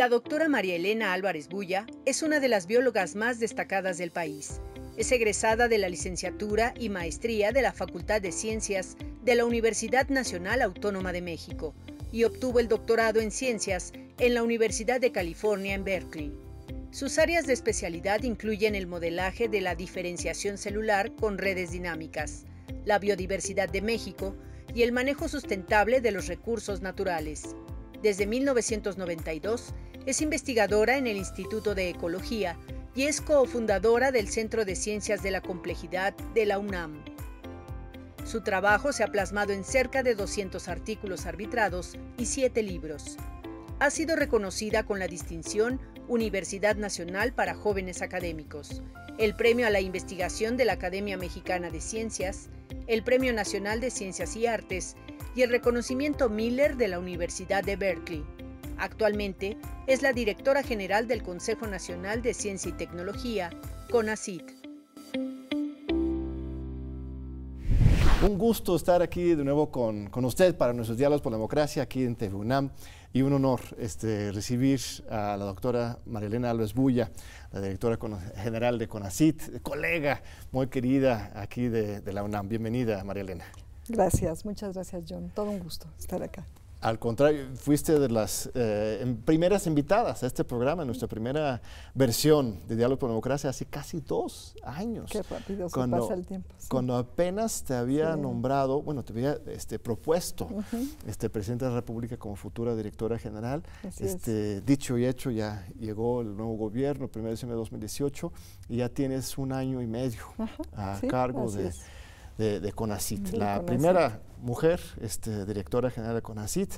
La doctora María Elena Álvarez Bulla es una de las biólogas más destacadas del país. Es egresada de la licenciatura y maestría de la Facultad de Ciencias de la Universidad Nacional Autónoma de México y obtuvo el doctorado en Ciencias en la Universidad de California en Berkeley. Sus áreas de especialidad incluyen el modelaje de la diferenciación celular con redes dinámicas, la biodiversidad de México y el manejo sustentable de los recursos naturales. Desde 1992 es investigadora en el Instituto de Ecología y es cofundadora del Centro de Ciencias de la Complejidad de la UNAM. Su trabajo se ha plasmado en cerca de 200 artículos arbitrados y 7 libros. Ha sido reconocida con la distinción Universidad Nacional para Jóvenes Académicos, el Premio a la Investigación de la Academia Mexicana de Ciencias, el Premio Nacional de Ciencias y Artes y el reconocimiento Miller de la Universidad de Berkeley. Actualmente es la directora general del Consejo Nacional de Ciencia y Tecnología, CONACIT. Un gusto estar aquí de nuevo con, usted para nuestros diálogos por la democracia aquí en TVUNAM y un honor este, recibir a la doctora Marilena Alves Bulla, la directora general de CONACIT, colega muy querida aquí de, de la UNAM. Bienvenida, Marilena. Gracias, muchas gracias, John. Todo un gusto estar acá. Al contrario, fuiste de las eh, primeras invitadas a este programa, nuestra primera versión de Diálogo por la Democracia hace casi dos años. Qué rápido cuando, pasa el tiempo. Cuando apenas te había nombrado, bueno, te había este, propuesto este, presidente de la República como futura directora general. este, Dicho y hecho, ya llegó el nuevo gobierno, el 1 de diciembre de 2018, y ya tienes un año y medio a cargo de de, CONACIT, la primera mujer este, directora general de CONACIT,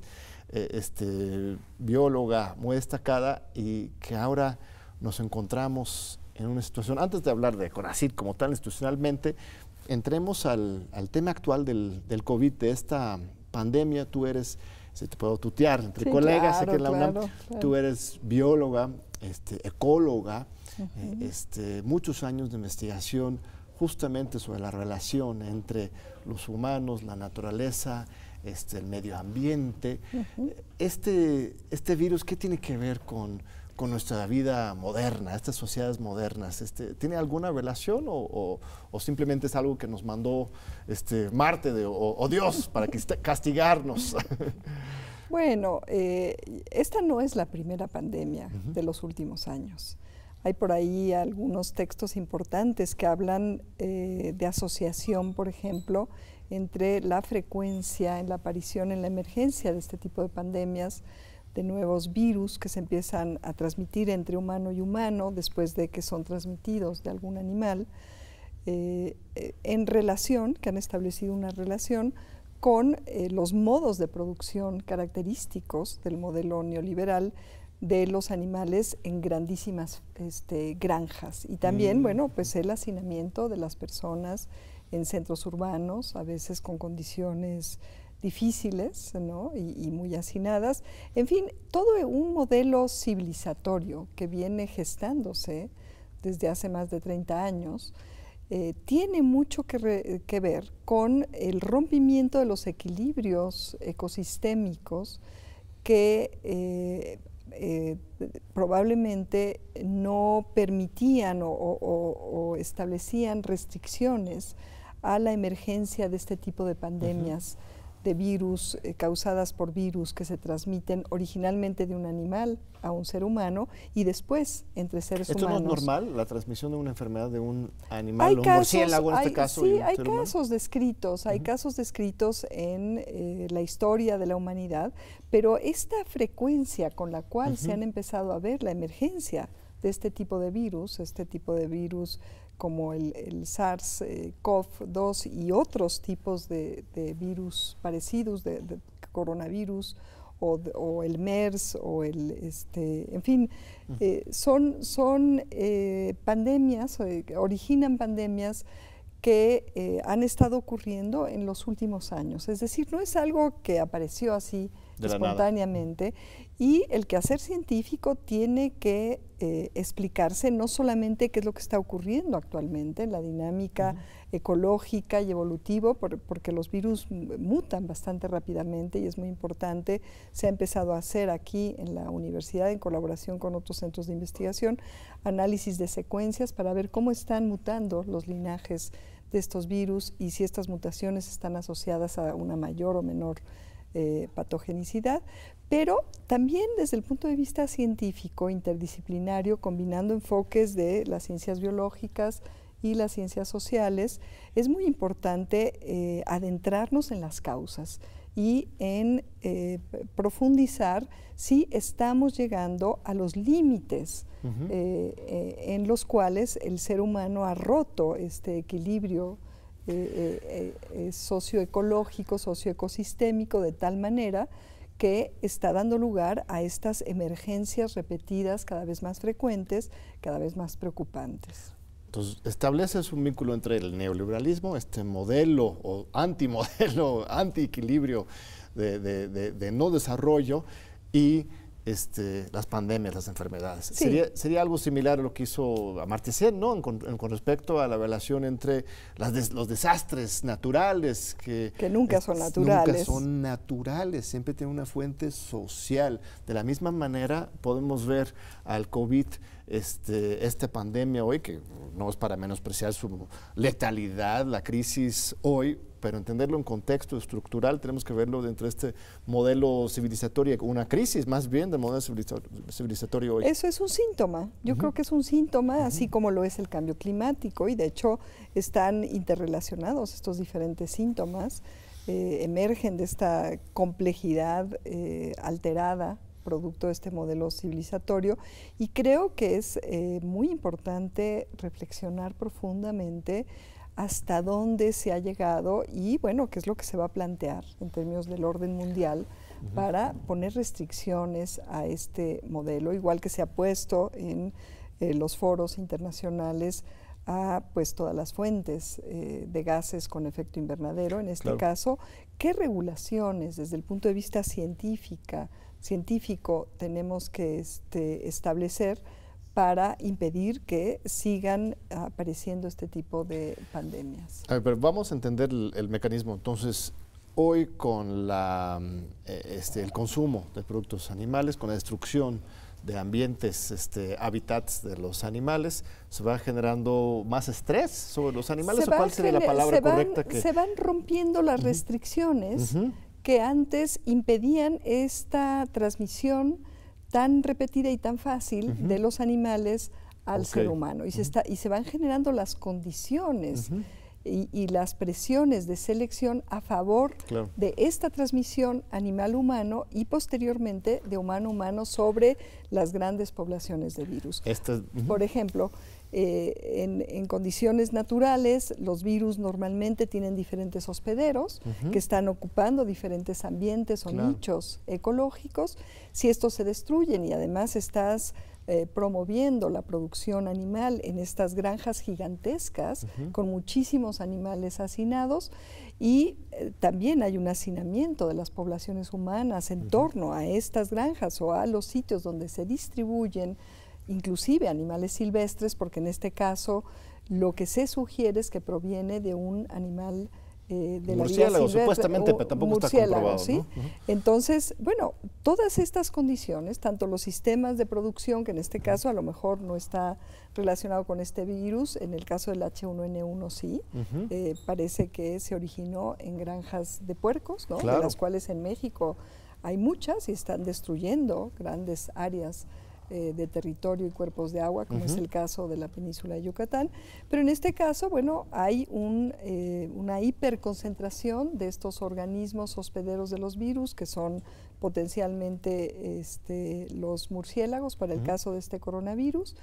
eh, este, bióloga muy destacada y que ahora nos encontramos en una situación, antes de hablar de CONACIT como tal institucionalmente, entremos al, tema actual del, del, COVID, de esta pandemia. Tú eres, si te puedo tutear entre colegas claro, aquí en la UNAM, tú eres bióloga, este, ecóloga, este, muchos años de investigación justamente sobre la relación entre los humanos, la naturaleza, este, el medio ambiente. este, este virus, ¿qué tiene que ver con, nuestra vida moderna, estas sociedades modernas? Este, ¿Tiene alguna relación o, simplemente es algo que nos mandó este, Marte de, o, Dios para castigarnos? bueno, eh, esta no es la primera pandemia de los últimos años. Hay por ahí algunos textos importantes que hablan eh, de asociación, por ejemplo, entre la frecuencia en la aparición, en la emergencia de este tipo de pandemias, de nuevos virus que se empiezan a transmitir entre humano y humano después de que son transmitidos de algún animal, eh, eh, en relación, que han establecido una relación con los modos de producción característicos del modelo neoliberal de los animales en grandísimas este, granjas. Y también, mm. bueno, pues el hacinamiento de las personas en centros urbanos, a veces con condiciones difíciles y, muy hacinadas. En fin, todo un modelo civilizatorio que viene gestándose desde hace más de 30 años, eh, tiene mucho que, ver con el rompimiento de los equilibrios ecosistémicos que eh, eh, probablemente no permitían o, establecían restricciones a la emergencia de este tipo de pandemias de virus eh, causadas por virus que se transmiten originalmente de un animal a un ser humano y después entre seres humanos. ¿Esto es normal, la transmisión de una enfermedad de un animal hay este en hay, este caso? Sí, hay casos descritos, hay casos descritos en eh, la historia de la humanidad, pero esta frecuencia con la cual se han empezado a ver la emergencia de este tipo de virus, este tipo de virus como el, SARS-CoV-2 y otros tipos de, virus parecidos, de, coronavirus, o, el MERS, o el, este, en fin, eh, son, son eh, pandemias, eh, originan pandemias que han estado ocurriendo en los últimos años. Es decir, no es algo que apareció así espontáneamente y el quehacer científico tiene que eh, explicarse no solamente qué es lo que está ocurriendo actualmente, la dinámica ecológica y evolutiva, porque los virus mutan bastante rápidamente y es muy importante. Se ha empezado a hacer aquí en la universidad, en colaboración con otros centros de investigación, análisis de secuencias para ver cómo están mutando los linajes de estos virus y si estas mutaciones están asociadas a una mayor o menor eh, patogenicidad, pero también desde el punto de vista científico, interdisciplinario, combinando enfoques de las ciencias biológicas y las ciencias sociales, es muy importante eh, adentrarnos en las causas y en eh, profundizar si estamos llegando a los límites en los cuales el ser humano ha roto este equilibrio eh, eh, eh, socioecológico, socioecosistémico, de tal manera que está dando lugar a estas emergencias repetidas, cada vez más frecuentes, cada vez más preocupantes. Entonces, estableces un vínculo entre el neoliberalismo, este modelo o antimodelo, antiequilibrio de, de no desarrollo y este, las pandemias, las enfermedades. Sería, algo similar a lo que hizo Amartya Sen, ¿no? con, respecto a la relación entre los desastres naturales que... nunca son naturales. Nunca son naturales, siempre tiene una fuente social. De la misma manera podemos ver al COVID este, esta pandemia hoy, que no es para menospreciar su letalidad, la crisis hoy, pero entenderlo en contexto estructural, tenemos que verlo dentro de este modelo civilizatorio, una crisis más bien del modelo civilizatorio hoy. Eso es un síntoma, yo creo que es un síntoma, así como lo es el cambio climático, y de hecho están interrelacionados estos diferentes síntomas, eh, emergen de esta complejidad eh, alterada producto de este modelo civilizatorio y creo que es eh, muy importante reflexionar profundamente hasta dónde se ha llegado y bueno, qué es lo que se va a plantear en términos del orden mundial para poner restricciones a este modelo, igual que se ha puesto en eh, los foros internacionales a pues todas las fuentes eh, de gases con efecto invernadero en este caso qué regulaciones desde el punto de vista científica científico tenemos que este, establecer para impedir que sigan apareciendo este tipo de pandemias. pero vamos a entender el, el mecanismo. Entonces, hoy con la, mm, eh, este, el consumo de productos animales, con la destrucción de ambientes, este, hábitats de los animales, se va generando más estrés sobre los animales, o cuál sería la palabra correcta. que... Se van rompiendo las restricciones que antes impedían esta transmisión tan repetida y tan fácil de los animales al ser humano y, se está, y se van generando las condiciones y, las presiones de selección a favor de esta transmisión animal-humano y posteriormente de humano-humano sobre las grandes poblaciones de virus. Por ejemplo, eh, en, condiciones naturales, los virus normalmente tienen diferentes hospederos que están ocupando diferentes ambientes o nichos ecológicos. Si estos se destruyen y además estás eh, promoviendo la producción animal en estas granjas gigantescas con muchísimos animales hacinados y eh, también hay un hacinamiento de las poblaciones humanas en torno a estas granjas o a los sitios donde se distribuyen inclusive animales silvestres porque en este caso lo que se sugiere es que proviene de un animal eh, de murciélago, la supuestamente, pero tampoco está comprobado. Entonces, bueno, todas estas condiciones, tanto los sistemas de producción, que en este caso a lo mejor no está relacionado con este virus, en el caso del H1N1 sí, eh, parece que se originó en granjas de puercos, ¿no? de las cuales en México hay muchas y están destruyendo grandes áreas eh, de territorio y cuerpos de agua, como es el caso de la península de Yucatán. Pero en este caso, bueno, hay eh, una hiperconcentración de estos organismos hospederos de los virus, que son potencialmente este, los murciélagos, para el caso de este coronavirus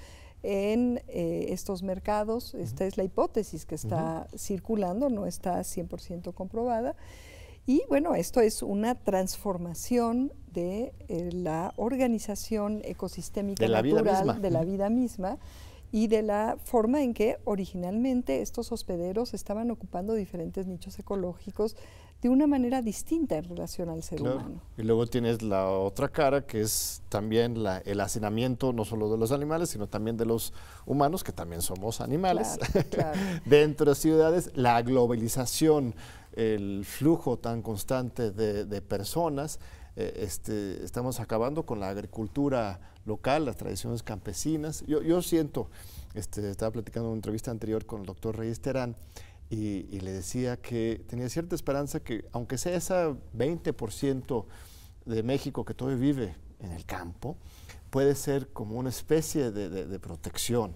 en eh, estos mercados. Esta es la hipótesis que está circulando, no está 100% comprobada. Y bueno, esto es una transformación de eh, la organización ecosistémica natural vida de la vida misma y de la forma en que originalmente estos hospederos estaban ocupando diferentes nichos ecológicos de una manera distinta en relación al ser humano. Y luego tienes la otra cara que es también la, el hacinamiento no solo de los animales, sino también de los humanos, que también somos animales, dentro de ciudades, la globalización el flujo tan constante de, personas. Eh, este, estamos acabando con la agricultura local, las tradiciones campesinas. Yo, siento, este, estaba platicando en una entrevista anterior con el doctor Reyes Terán y, le decía que tenía cierta esperanza que, aunque sea ese 20% de México que todavía vive en el campo, puede ser como una especie de protección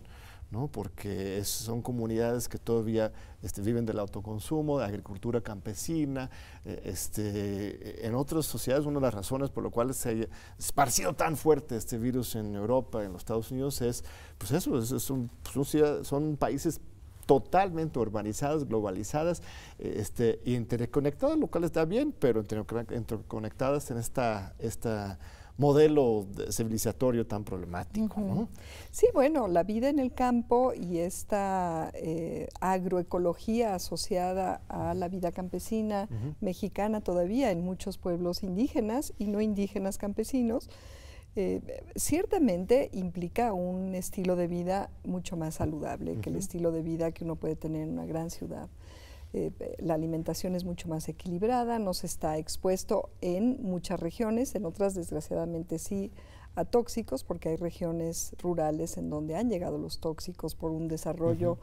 ¿no? porque son comunidades que todavía este, viven del autoconsumo, de agricultura campesina. Eh, este, en otras sociedades, una de las razones por las cuales se ha esparcido tan fuerte este virus en Europa, en los Estados Unidos, es pues eso, es, pues son, países totalmente urbanizadas, globalizadas, eh, este, interconectadas, lo cual está bien, pero interconectadas en esta, esta modelo civilizatorio tan problemático. ¿no? Sí, bueno, la vida en el campo y esta eh, agroecología asociada a la vida campesina mexicana todavía en muchos pueblos indígenas y no indígenas campesinos, eh, ciertamente implica un estilo de vida mucho más saludable que el estilo de vida que uno puede tener en una gran ciudad. Eh, la alimentación es mucho más equilibrada, no se está expuesto en muchas regiones, en otras desgraciadamente sí a tóxicos, porque hay regiones rurales en donde han llegado los tóxicos por un desarrollo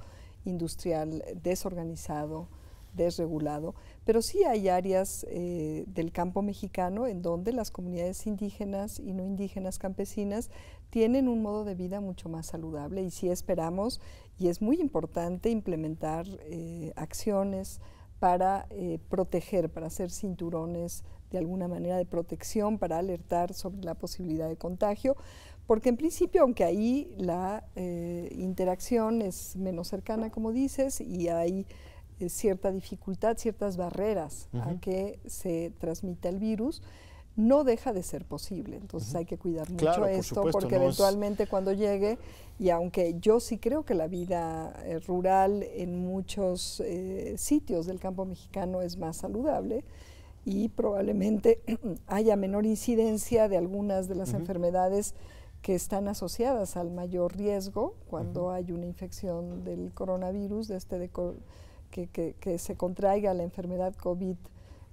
industrial desorganizado, desregulado, pero sí hay áreas eh, del campo mexicano en donde las comunidades indígenas y no indígenas campesinas tienen un modo de vida mucho más saludable y sí esperamos y es muy importante implementar eh, acciones para eh, proteger, para hacer cinturones de alguna manera de protección, para alertar sobre la posibilidad de contagio, porque en principio, aunque ahí la eh, interacción es menos cercana, como dices, y hay cierta dificultad, ciertas barreras a que se transmita el virus, no deja de ser posible. Entonces hay que cuidar mucho esto porque eventualmente cuando llegue, y aunque yo sí creo que la vida eh, rural en muchos eh, sitios del campo mexicano es más saludable y probablemente haya menor incidencia de algunas de las enfermedades que están asociadas al mayor riesgo cuando hay una infección del coronavirus, de este que, se contraiga la enfermedad COVID-19.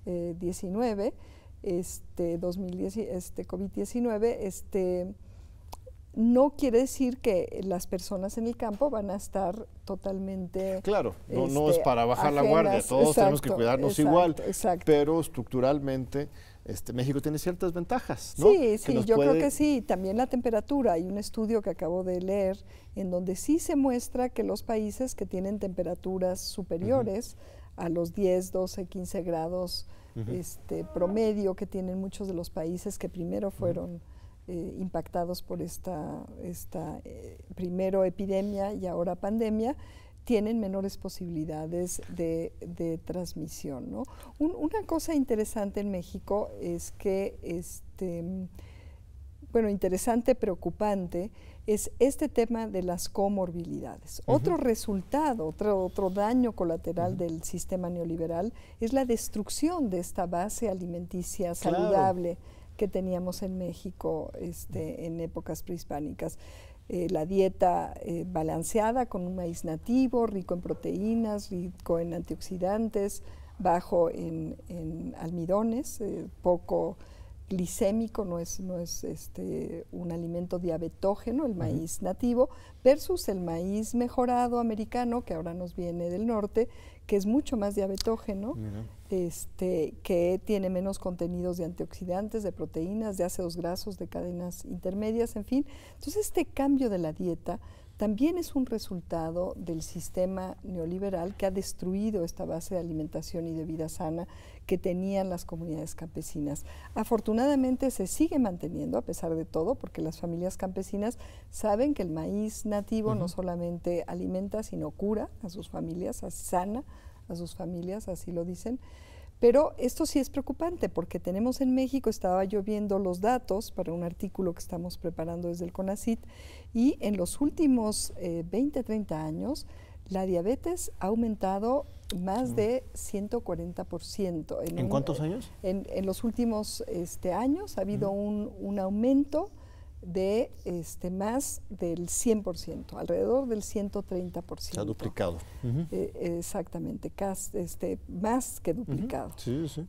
Eh, este, este, COVID-19, este, no quiere decir que las personas en el campo van a estar totalmente... Claro, no, es este, para bajar la guardia, todos tenemos que cuidarnos igual, pero estructuralmente este, México tiene ciertas ventajas. Sí, sí, yo creo que sí, también la temperatura, hay un estudio que acabo de leer en donde sí se muestra que los países que tienen temperaturas superiores a los 10, 12, 15 grados este, promedio que tienen muchos de los países que primero fueron eh, impactados por esta, esta eh, primero epidemia y ahora pandemia, tienen menores posibilidades de, de transmisión. ¿no? una cosa interesante en México es que, este, bueno, interesante, preocupante, es este tema de las comorbilidades. Otro resultado, otro, otro daño colateral del sistema neoliberal es la destrucción de esta base alimenticia saludable que teníamos en México este, en épocas prehispánicas. Eh, la dieta eh, balanceada con un maíz nativo, rico en proteínas, rico en antioxidantes, bajo en, almidones, eh, poco glicémico, no es, no es este, un alimento diabetógeno, el maíz nativo, versus el maíz mejorado americano, que ahora nos viene del norte, que es mucho más diabetógeno, este, que tiene menos contenidos de antioxidantes, de proteínas, de ácidos grasos, de cadenas intermedias, en fin. Entonces este cambio de la dieta también es un resultado del sistema neoliberal que ha destruido esta base de alimentación y de vida sana que tenían las comunidades campesinas. Afortunadamente se sigue manteniendo a pesar de todo, porque las familias campesinas saben que el maíz nativo no solamente alimenta, sino cura a sus familias, sana a sus familias, así lo dicen. Pero esto sí es preocupante porque tenemos en México, estaba yo viendo los datos para un artículo que estamos preparando desde el CONACIT, y en los últimos 20, eh, 30 años la diabetes ha aumentado más de 140%. ¿En, cuántos años? En, los últimos este, años ha habido un, un, aumento de este, más del 100%, alrededor del 130%. Se ha duplicado. Eh, exactamente, casi este, más que duplicado.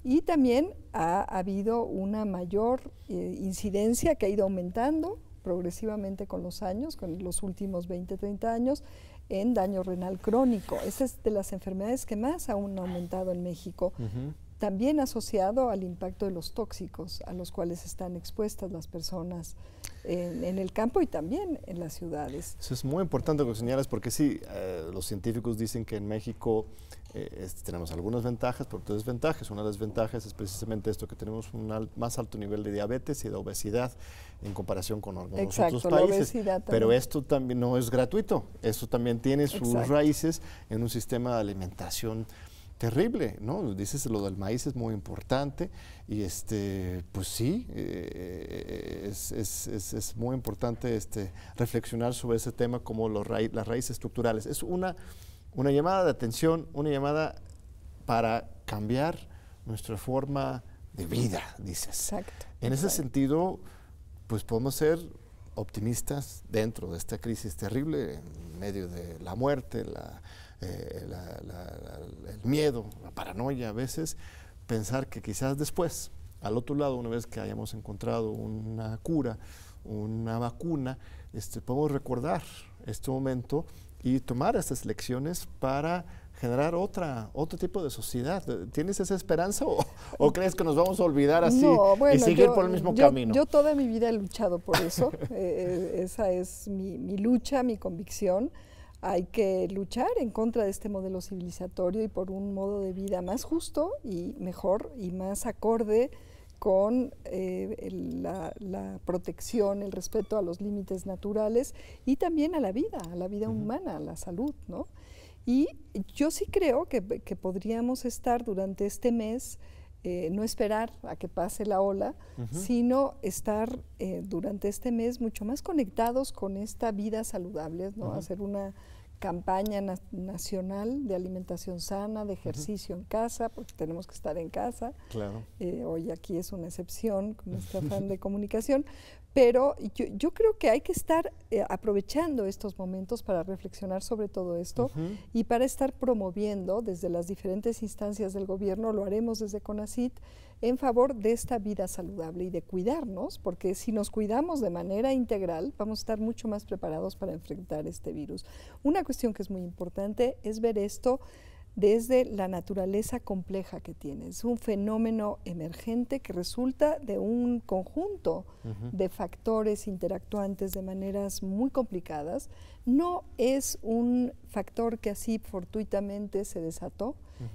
Y también ha, habido una mayor eh, incidencia que ha ido aumentando progresivamente con los años, con los últimos 20, 30 años, en daño renal crónico. Esa es de las enfermedades que más aún ha aumentado en México también asociado al impacto de los tóxicos a los cuales están expuestas las personas en, el campo y también en las ciudades. Eso es muy importante que señalas porque sí, eh, los científicos dicen que en México eh, este, tenemos algunas ventajas, pero tres desventajas. Una de las ventajas es precisamente esto, que tenemos un más alto nivel de diabetes y de obesidad en comparación con algunos otros países. pero esto también no es gratuito, esto también tiene sus raíces en un sistema de alimentación terrible, ¿no? Dices lo del maíz es muy importante y este, pues sí, eh, eh, es, muy importante este, reflexionar sobre ese tema como los las raíces estructurales. Es una, una llamada de atención, una llamada para cambiar nuestra forma de vida, dices. Exacto. En ese sentido, pues podemos ser optimistas dentro de esta crisis terrible, en medio de la muerte, la eh, el miedo, la paranoia a veces, pensar que quizás después, al otro lado, una vez que hayamos encontrado una cura, una vacuna, este, podemos recordar este momento y tomar estas lecciones para generar otra, otro tipo de sociedad. ¿Tienes esa esperanza o, crees que nos vamos a olvidar así y seguir por el mismo camino? Yo toda mi vida he luchado por eso. Eh, eh, esa es mi, lucha, mi convicción hay que luchar en contra de este modelo civilizatorio y por un modo de vida más justo y mejor y más acorde con eh, la, protección, el respeto a los límites naturales y también a la vida, a la vida humana, a la salud, ¿no? Y yo sí creo que podríamos estar durante este mes eh, no esperar a que pase la ola, sino estar eh, durante este mes mucho más conectados con esta vida saludable, ¿no? Hacer una campaña nacional de alimentación sana, de ejercicio en casa, porque tenemos que estar en casa. Claro. Eh, hoy aquí es una excepción con nuestro afán de comunicación, pero yo, creo que hay que estar eh, aprovechando estos momentos para reflexionar sobre todo esto y para estar promoviendo desde las diferentes instancias del gobierno, lo haremos desde CONACIT, en favor de esta vida saludable y de cuidarnos, porque si nos cuidamos de manera integral, vamos a estar mucho más preparados para enfrentar este virus. Una cuestión que es muy importante es ver esto desde la naturaleza compleja que tiene. Es un fenómeno emergente que resulta de un conjunto de factores interactuantes de maneras muy complicadas. No es un factor que así fortuitamente se desató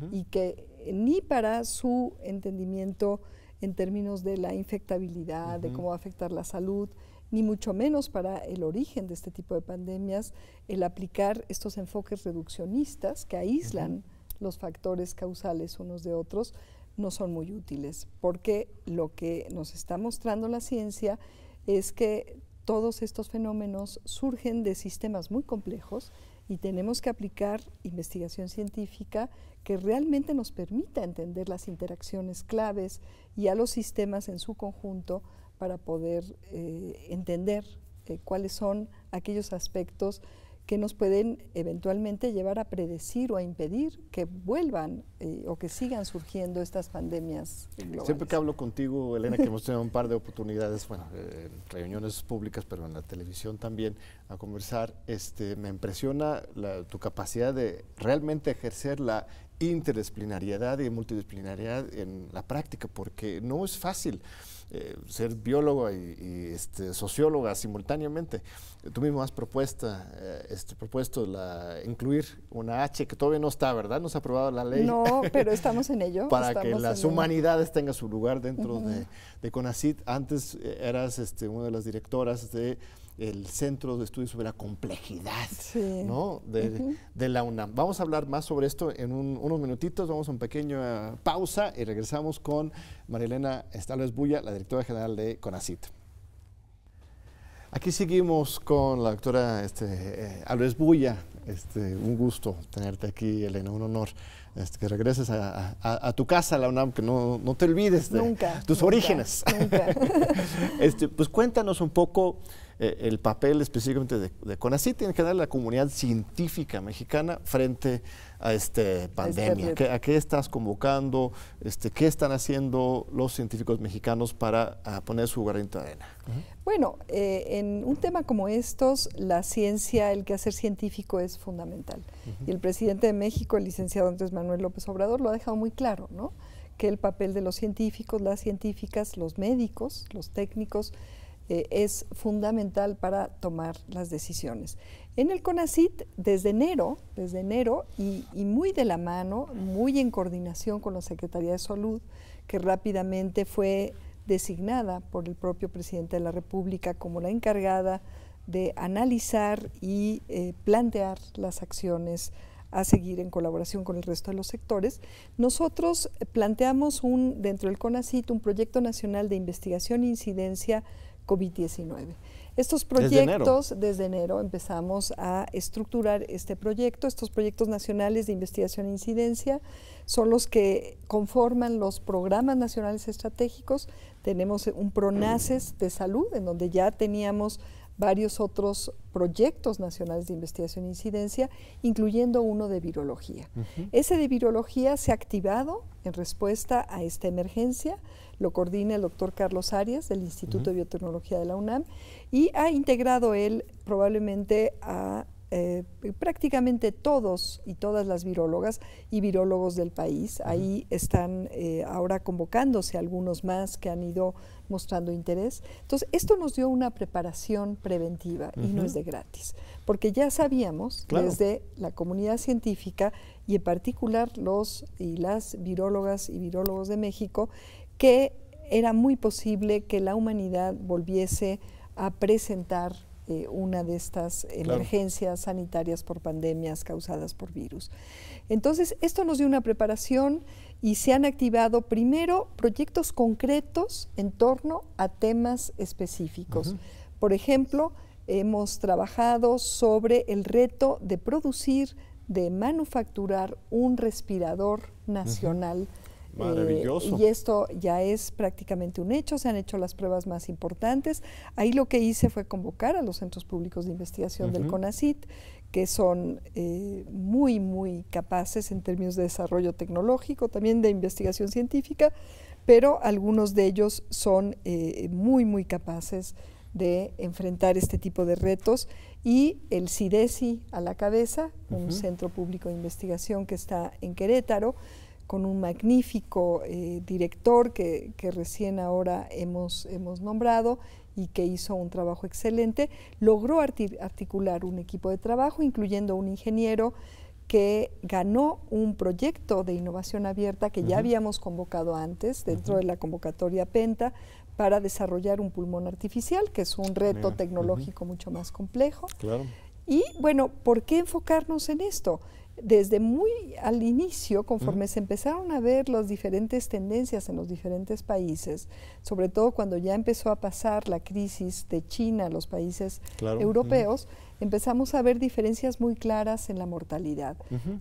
y que ni para su entendimiento en términos de la infectabilidad, de cómo va a afectar la salud, ni mucho menos para el origen de este tipo de pandemias, el aplicar estos enfoques reduccionistas que aíslan los factores causales unos de otros no son muy útiles, porque lo que nos está mostrando la ciencia es que todos estos fenómenos surgen de sistemas muy complejos y tenemos que aplicar investigación científica que realmente nos permita entender las interacciones claves y a los sistemas en su conjunto para poder eh, entender eh, cuáles son aquellos aspectos que nos pueden eventualmente llevar a predecir o a impedir que vuelvan eh, o que sigan surgiendo estas pandemias. Globales. Siempre que hablo contigo, Elena, que hemos tenido un par de oportunidades, bueno, en reuniones públicas, pero en la televisión también, a conversar, este, me impresiona tu capacidad de realmente ejercer la interdisciplinariedad y multidisciplinariedad en la práctica, porque no es fácil. Eh, ser biólogo y, este, socióloga simultáneamente. Tú mismo has propuesta, eh, este, propuesto la, incluir una H que todavía no está, ¿verdad? No se ha aprobado la ley. No, pero estamos en ello. Para que las humanidades tengan su lugar dentro de, de CONACIT. Antes eh, eras este, una de las directoras de el Centro de Estudios sobre la Complejidad de, la UNAM. Vamos a hablar más sobre esto en unos minutitos, vamos a una pequeña eh, pausa y regresamos con Marilena Álvarez Bulla, la directora general de CONACIT. Aquí seguimos con la doctora este, eh, Alves Bulla. Este, un gusto tenerte aquí, Elena, un honor este, que regreses a, tu casa, la UNAM, que no, te olvides de tus orígenes. Este, pues cuéntanos un poco eh, el papel específicamente de, de, CONACYT y en general la comunidad científica mexicana frente a este pandemia. Este ¿A qué estás convocando? Este, ¿Qué están haciendo los científicos mexicanos para poner su granito arena? Bueno, eh, en un tema como estos, la ciencia, el quehacer científico es fundamental. Y el presidente de México, el licenciado Andrés Manuel López Obrador, lo ha dejado muy claro, ¿no? que el papel de los científicos, las científicas, los médicos, los técnicos, eh, es fundamental para tomar las decisiones. En el CONACIT, desde enero, desde enero y, muy de la mano, muy en coordinación con la Secretaría de Salud, que rápidamente fue designada por el propio presidente de la República como la encargada de analizar y eh, plantear las acciones a seguir en colaboración con el resto de los sectores, nosotros planteamos un, dentro del CONACIT un proyecto nacional de investigación e incidencia COVID-19. Estos proyectos, desde enero. empezamos a estructurar este proyecto. Estos proyectos nacionales de investigación e incidencia son los que conforman los programas nacionales estratégicos. Tenemos un PRONACES de salud, en donde ya teníamos varios otros proyectos nacionales de investigación e incidencia, incluyendo uno de virología. Ese de virología se ha activado en respuesta a esta emergencia, lo coordina el doctor Carlos Arias del Instituto de Biotecnología de la UNAM y ha integrado él probablemente a eh, prácticamente todos y todas las virólogas y virólogos del país. Ahí están eh, ahora convocándose algunos más que han ido mostrando interés. Entonces, esto nos dio una preparación preventiva y no es de gratis, porque ya sabíamos desde la comunidad científica y en particular los y las virólogas y virólogos de México que era muy posible que la humanidad volviese a presentar eh, una de estas emergencias sanitarias por pandemias causadas por virus. Entonces, esto nos dio una preparación y se han activado primero proyectos concretos en torno a temas específicos. Por ejemplo, hemos trabajado sobre el reto de producir, de manufacturar un respirador nacional. Maravilloso. Eh, y esto ya es prácticamente un hecho, se han hecho las pruebas más importantes. Ahí lo que hice fue convocar a los centros públicos de investigación del CONACIT, que son eh, muy, muy capaces en términos de desarrollo tecnológico, también de investigación científica, pero algunos de ellos son eh, muy, muy capaces de enfrentar este tipo de retos y el CIDESI a la cabeza, un centro público de investigación que está en Querétaro, con un magnífico eh, director que, recién ahora hemos, nombrado y que hizo un trabajo excelente, logró articular un equipo de trabajo, incluyendo un ingeniero que ganó un proyecto de innovación abierta que ya habíamos convocado antes dentro de la convocatoria Penta para desarrollar un pulmón artificial, que es un reto tecnológico mucho más complejo. Y bueno, ¿por qué enfocarnos en esto? desde muy al inicio, conforme se empezaron a ver las diferentes tendencias en los diferentes países, sobre todo cuando ya empezó a pasar la crisis de China a los países europeos, empezamos a ver diferencias muy claras en la mortalidad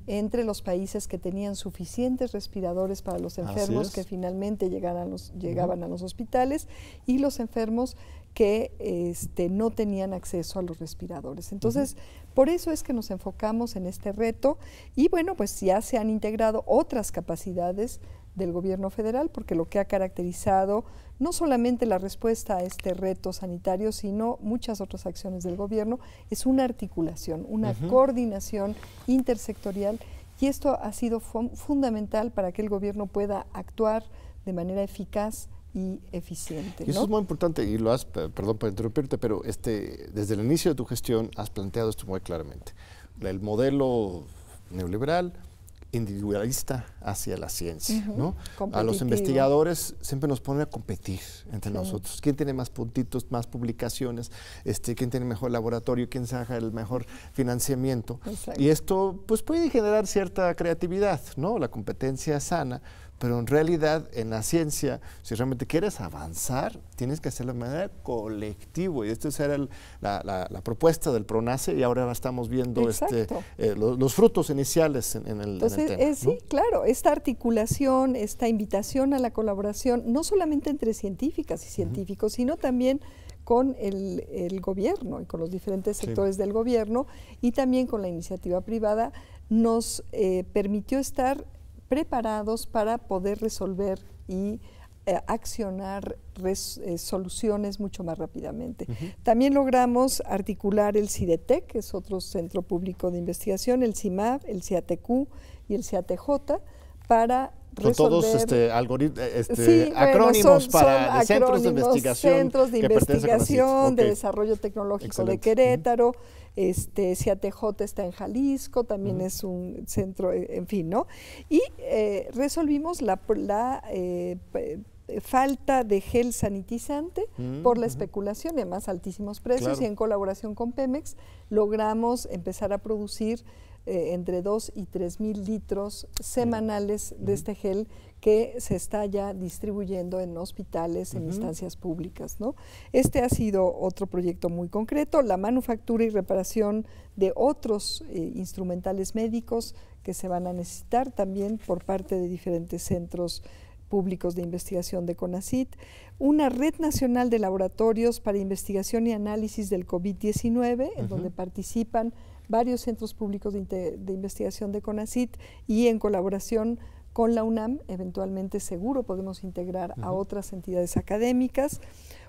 entre los países que tenían suficientes respiradores para los enfermos que finalmente llegaban los, llegaban a los hospitales y los enfermos que este, no tenían acceso a los respiradores. Entonces, por eso es que nos enfocamos en este reto y bueno, pues ya se han integrado otras capacidades del gobierno federal, porque lo que ha caracterizado no solamente la respuesta a este reto sanitario, sino muchas otras acciones del gobierno, es una articulación, una coordinación intersectorial y esto ha sido fundamental para que el gobierno pueda actuar de manera eficaz y eficiente. Y eso es muy importante y lo has, perdón por interrumpirte, pero este, desde el inicio de tu gestión has planteado esto muy claramente. El modelo neoliberal, individualista hacia la ciencia. ¿no? A los investigadores siempre nos ponen a competir entre nosotros. ¿Quién tiene más puntitos, más publicaciones? Este, ¿Quién tiene mejor laboratorio? ¿Quién saca el mejor financiamiento? Y esto pues, puede generar cierta creatividad, ¿no? la competencia sana, pero en realidad en la ciencia, si realmente quieres avanzar, tienes que hacerlo de manera colectiva. Y esta era la, propuesta del PRONACE y ahora estamos viendo este, eh, los frutos iniciales en, el, Entonces, eh, Sí, claro, esta articulación, esta invitación a la colaboración, no solamente entre científicas y científicos, sino también con el, gobierno y con los diferentes sectores del gobierno y también con la iniciativa privada, nos eh, permitió estar preparados para poder resolver y eh, accionar eh, soluciones mucho más rápidamente. También logramos articular el CIDETEC, e e que es otro centro público de investigación, el Cimav, el CIATQ e y el CIATJ, para Resolver. todos este, eh, este acrónimos para centros de investigación, centros de, investigación, de desarrollo tecnológico de Querétaro este, está en Jalisco, también es un centro, eh, en fin, ¿no? Y eh, resolvimos la, eh, falta de gel sanitizante mm, por la especulación y además altísimos precios y en colaboración con Pemex logramos empezar a producir entre 2 y 3 mil litros semanales de este gel que se está ya distribuyendo en hospitales, en instancias públicas. ¿no? Este ha sido otro proyecto muy concreto, la manufactura y reparación de otros eh, instrumentales médicos que se van a necesitar también por parte de diferentes centros públicos de investigación de CONACIT, una red nacional de laboratorios para investigación y análisis del COVID-19, en donde participan varios centros públicos de, de, investigación de CONACIT y en colaboración con la UNAM, eventualmente seguro podemos integrar a otras entidades académicas,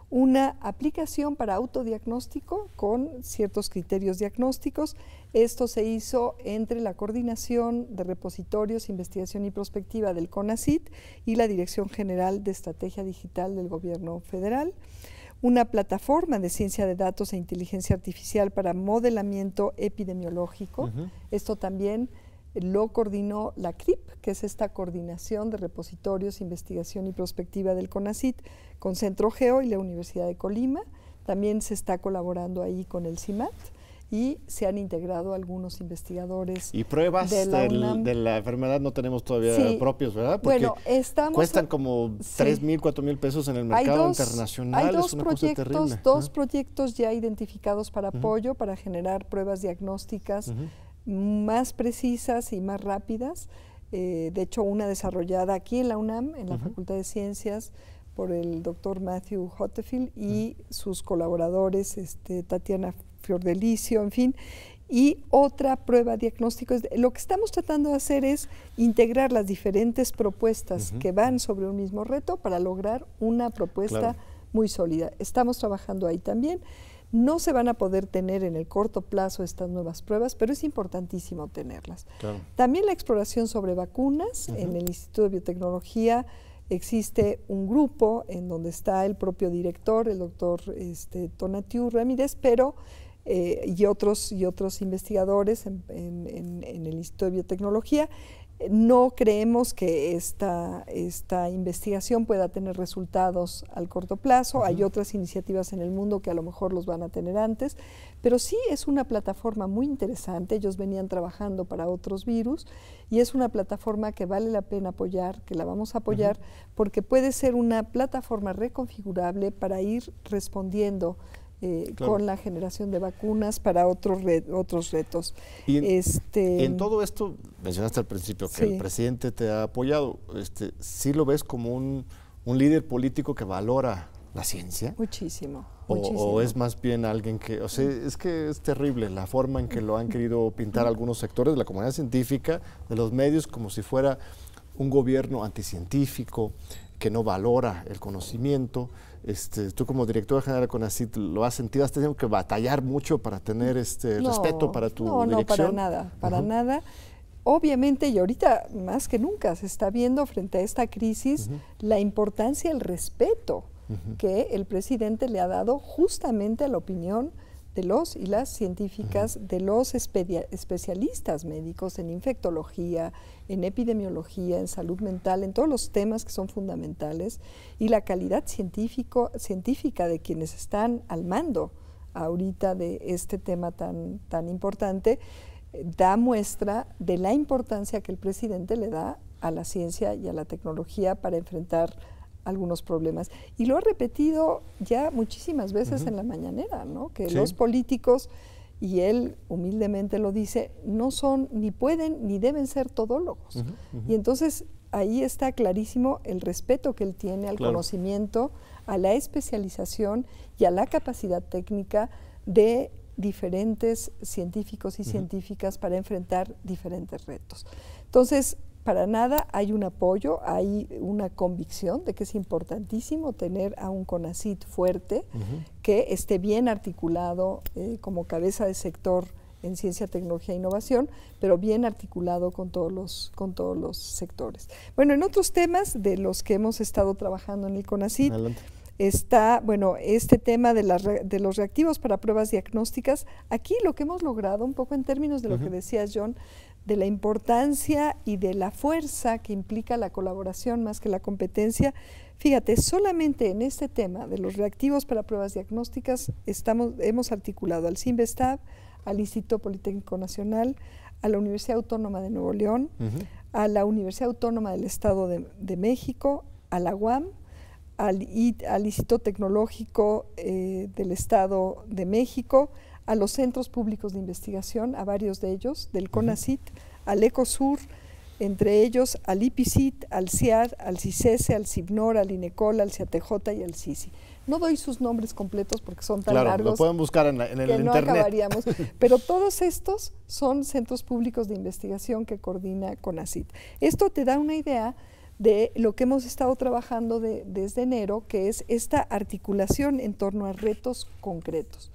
una aplicación para autodiagnóstico con ciertos criterios diagnósticos. Esto se hizo entre la Coordinación de Repositorios, Investigación y Prospectiva del CONACIT y la Dirección General de Estrategia Digital del Gobierno Federal una plataforma de ciencia de datos e inteligencia artificial para modelamiento epidemiológico. Esto también lo coordinó la CRIP, que es esta coordinación de repositorios, investigación y prospectiva del CONACIT con Centro Geo y la Universidad de Colima. También se está colaborando ahí con el CIMAT y se han integrado algunos investigadores. Y pruebas de la, enfermedad no tenemos todavía propios, ¿verdad? Porque cuestan como tres 3 mil, mil pesos en el mercado internacional. Hay dos, proyectos, ya identificados para apoyo, para generar pruebas diagnósticas más precisas y más rápidas eh, de hecho una desarrollada aquí en la UNAM, en la Facultad de Ciencias, por el doctor Matthew Hottefield y sus colaboradores, este, Tatiana Fiordelicio, en fin. Y otra prueba diagnóstico. Lo que estamos tratando de hacer es integrar las diferentes propuestas que van sobre un mismo reto para lograr una propuesta muy sólida. Estamos trabajando ahí también. No se van a poder tener en el corto plazo estas nuevas pruebas, pero es importantísimo tenerlas. También la exploración sobre vacunas. En el Instituto de Biotecnología existe un grupo en donde está el propio director, el doctor este, Tonatiu Ramírez, pero eh, y, otros, y otros investigadores en el Instituto de Biotecnología. No creemos que esta, investigación pueda tener resultados al corto plazo. Hay otras iniciativas en el mundo que a lo mejor los van a tener antes, pero sí es una plataforma muy interesante. Ellos venían trabajando para otros virus y es una plataforma que vale la pena apoyar, que la vamos a apoyar, porque puede ser una plataforma reconfigurable para ir respondiendo eh, con la generación de vacunas para otros otros retos. Este, en, todo esto, mencionaste al principio que el presidente te ha apoyado, este, ¿sí lo ves como un, un líder político que valora la ciencia? Muchísimo. O, o, es más bien alguien que, o sea, es que es terrible la forma en que lo han querido pintar algunos sectores de la comunidad científica, de los medios, como si fuera un gobierno anticientífico, que no valora el conocimiento. Este, tú como directora general de CONACYT, ¿lo has sentido? ¿Has tenido que batallar mucho para tener este respeto para tu no, dirección? No, para nada, para nada. Obviamente, y ahorita más que nunca se está viendo frente a esta crisis la importancia, el respeto que el presidente le ha dado justamente a la opinión de los y las científicas, de los especialistas médicos en infectología, en epidemiología, en salud mental, en todos los temas que son fundamentales, y la calidad científico, científica de quienes están al mando ahorita de este tema tan, tan importante, da muestra de la importancia que el presidente le da a la ciencia y a la tecnología para enfrentar algunos problemas. Y lo ha repetido ya muchísimas veces en la mañanera, ¿no? Que los políticos, y él humildemente lo dice, no son, ni pueden, ni deben ser todólogos. Y entonces ahí está clarísimo el respeto que él tiene al conocimiento, a la especialización y a la capacidad técnica de diferentes científicos y científicas para enfrentar diferentes retos. Entonces, para nada hay un apoyo, hay una convicción de que es importantísimo tener a un CONACIT fuerte, que esté bien articulado eh, como cabeza de sector en ciencia, tecnología e innovación, pero bien articulado con todos, los, con todos los sectores. Bueno, en otros temas de los que hemos estado trabajando en el CONACIT, está, bueno, este tema de, de, los reactivos para pruebas diagnósticas. Aquí lo que hemos logrado, un poco en términos de lo que decías, John, de la importancia y de la fuerza que implica la colaboración más que la competencia. Fíjate, solamente en este tema de los reactivos para pruebas diagnósticas hemos articulado al CIMBESTAB, al Instituto Politécnico Nacional, a la Universidad Autónoma de Nuevo León, a la Universidad Autónoma del Estado de, México, a la UAM, al, al Instituto Tecnológico eh, del Estado de México, a los centros públicos de investigación, a varios de ellos, del CONACIT, al ECOSUR, entre ellos al IPICIT, al CIAD, al CICESE, al CIBNOR, al INECOL, al CIATEJ y al CICI. No doy sus nombres completos porque son tan claro, largos. Lo pueden buscar en, que No acabaríamos. Pero todos estos son centros públicos de investigación que coordina CONACIT. Esto te da una idea de lo que hemos estado trabajando desde enero, que es esta articulación en torno a retos concretos.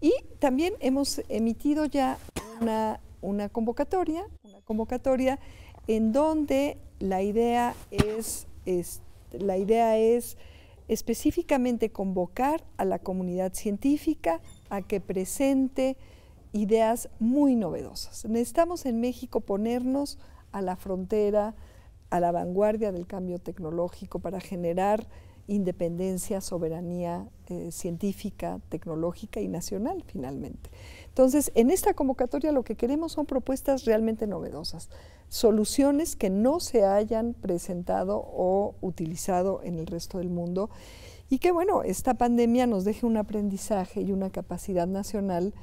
Y también hemos emitido ya una, convocatoria, una convocatoria en donde la idea es, es, la idea es específicamente convocar a la comunidad científica a que presente ideas muy novedosas. Necesitamos en México ponernos a la frontera, a la vanguardia del cambio tecnológico para generar independencia, soberanía eh, científica, tecnológica y nacional finalmente. Entonces, en esta convocatoria lo que queremos son propuestas realmente novedosas, soluciones que no se hayan presentado o utilizado en el resto del mundo y que, bueno, esta pandemia nos deje un aprendizaje y una capacidad nacional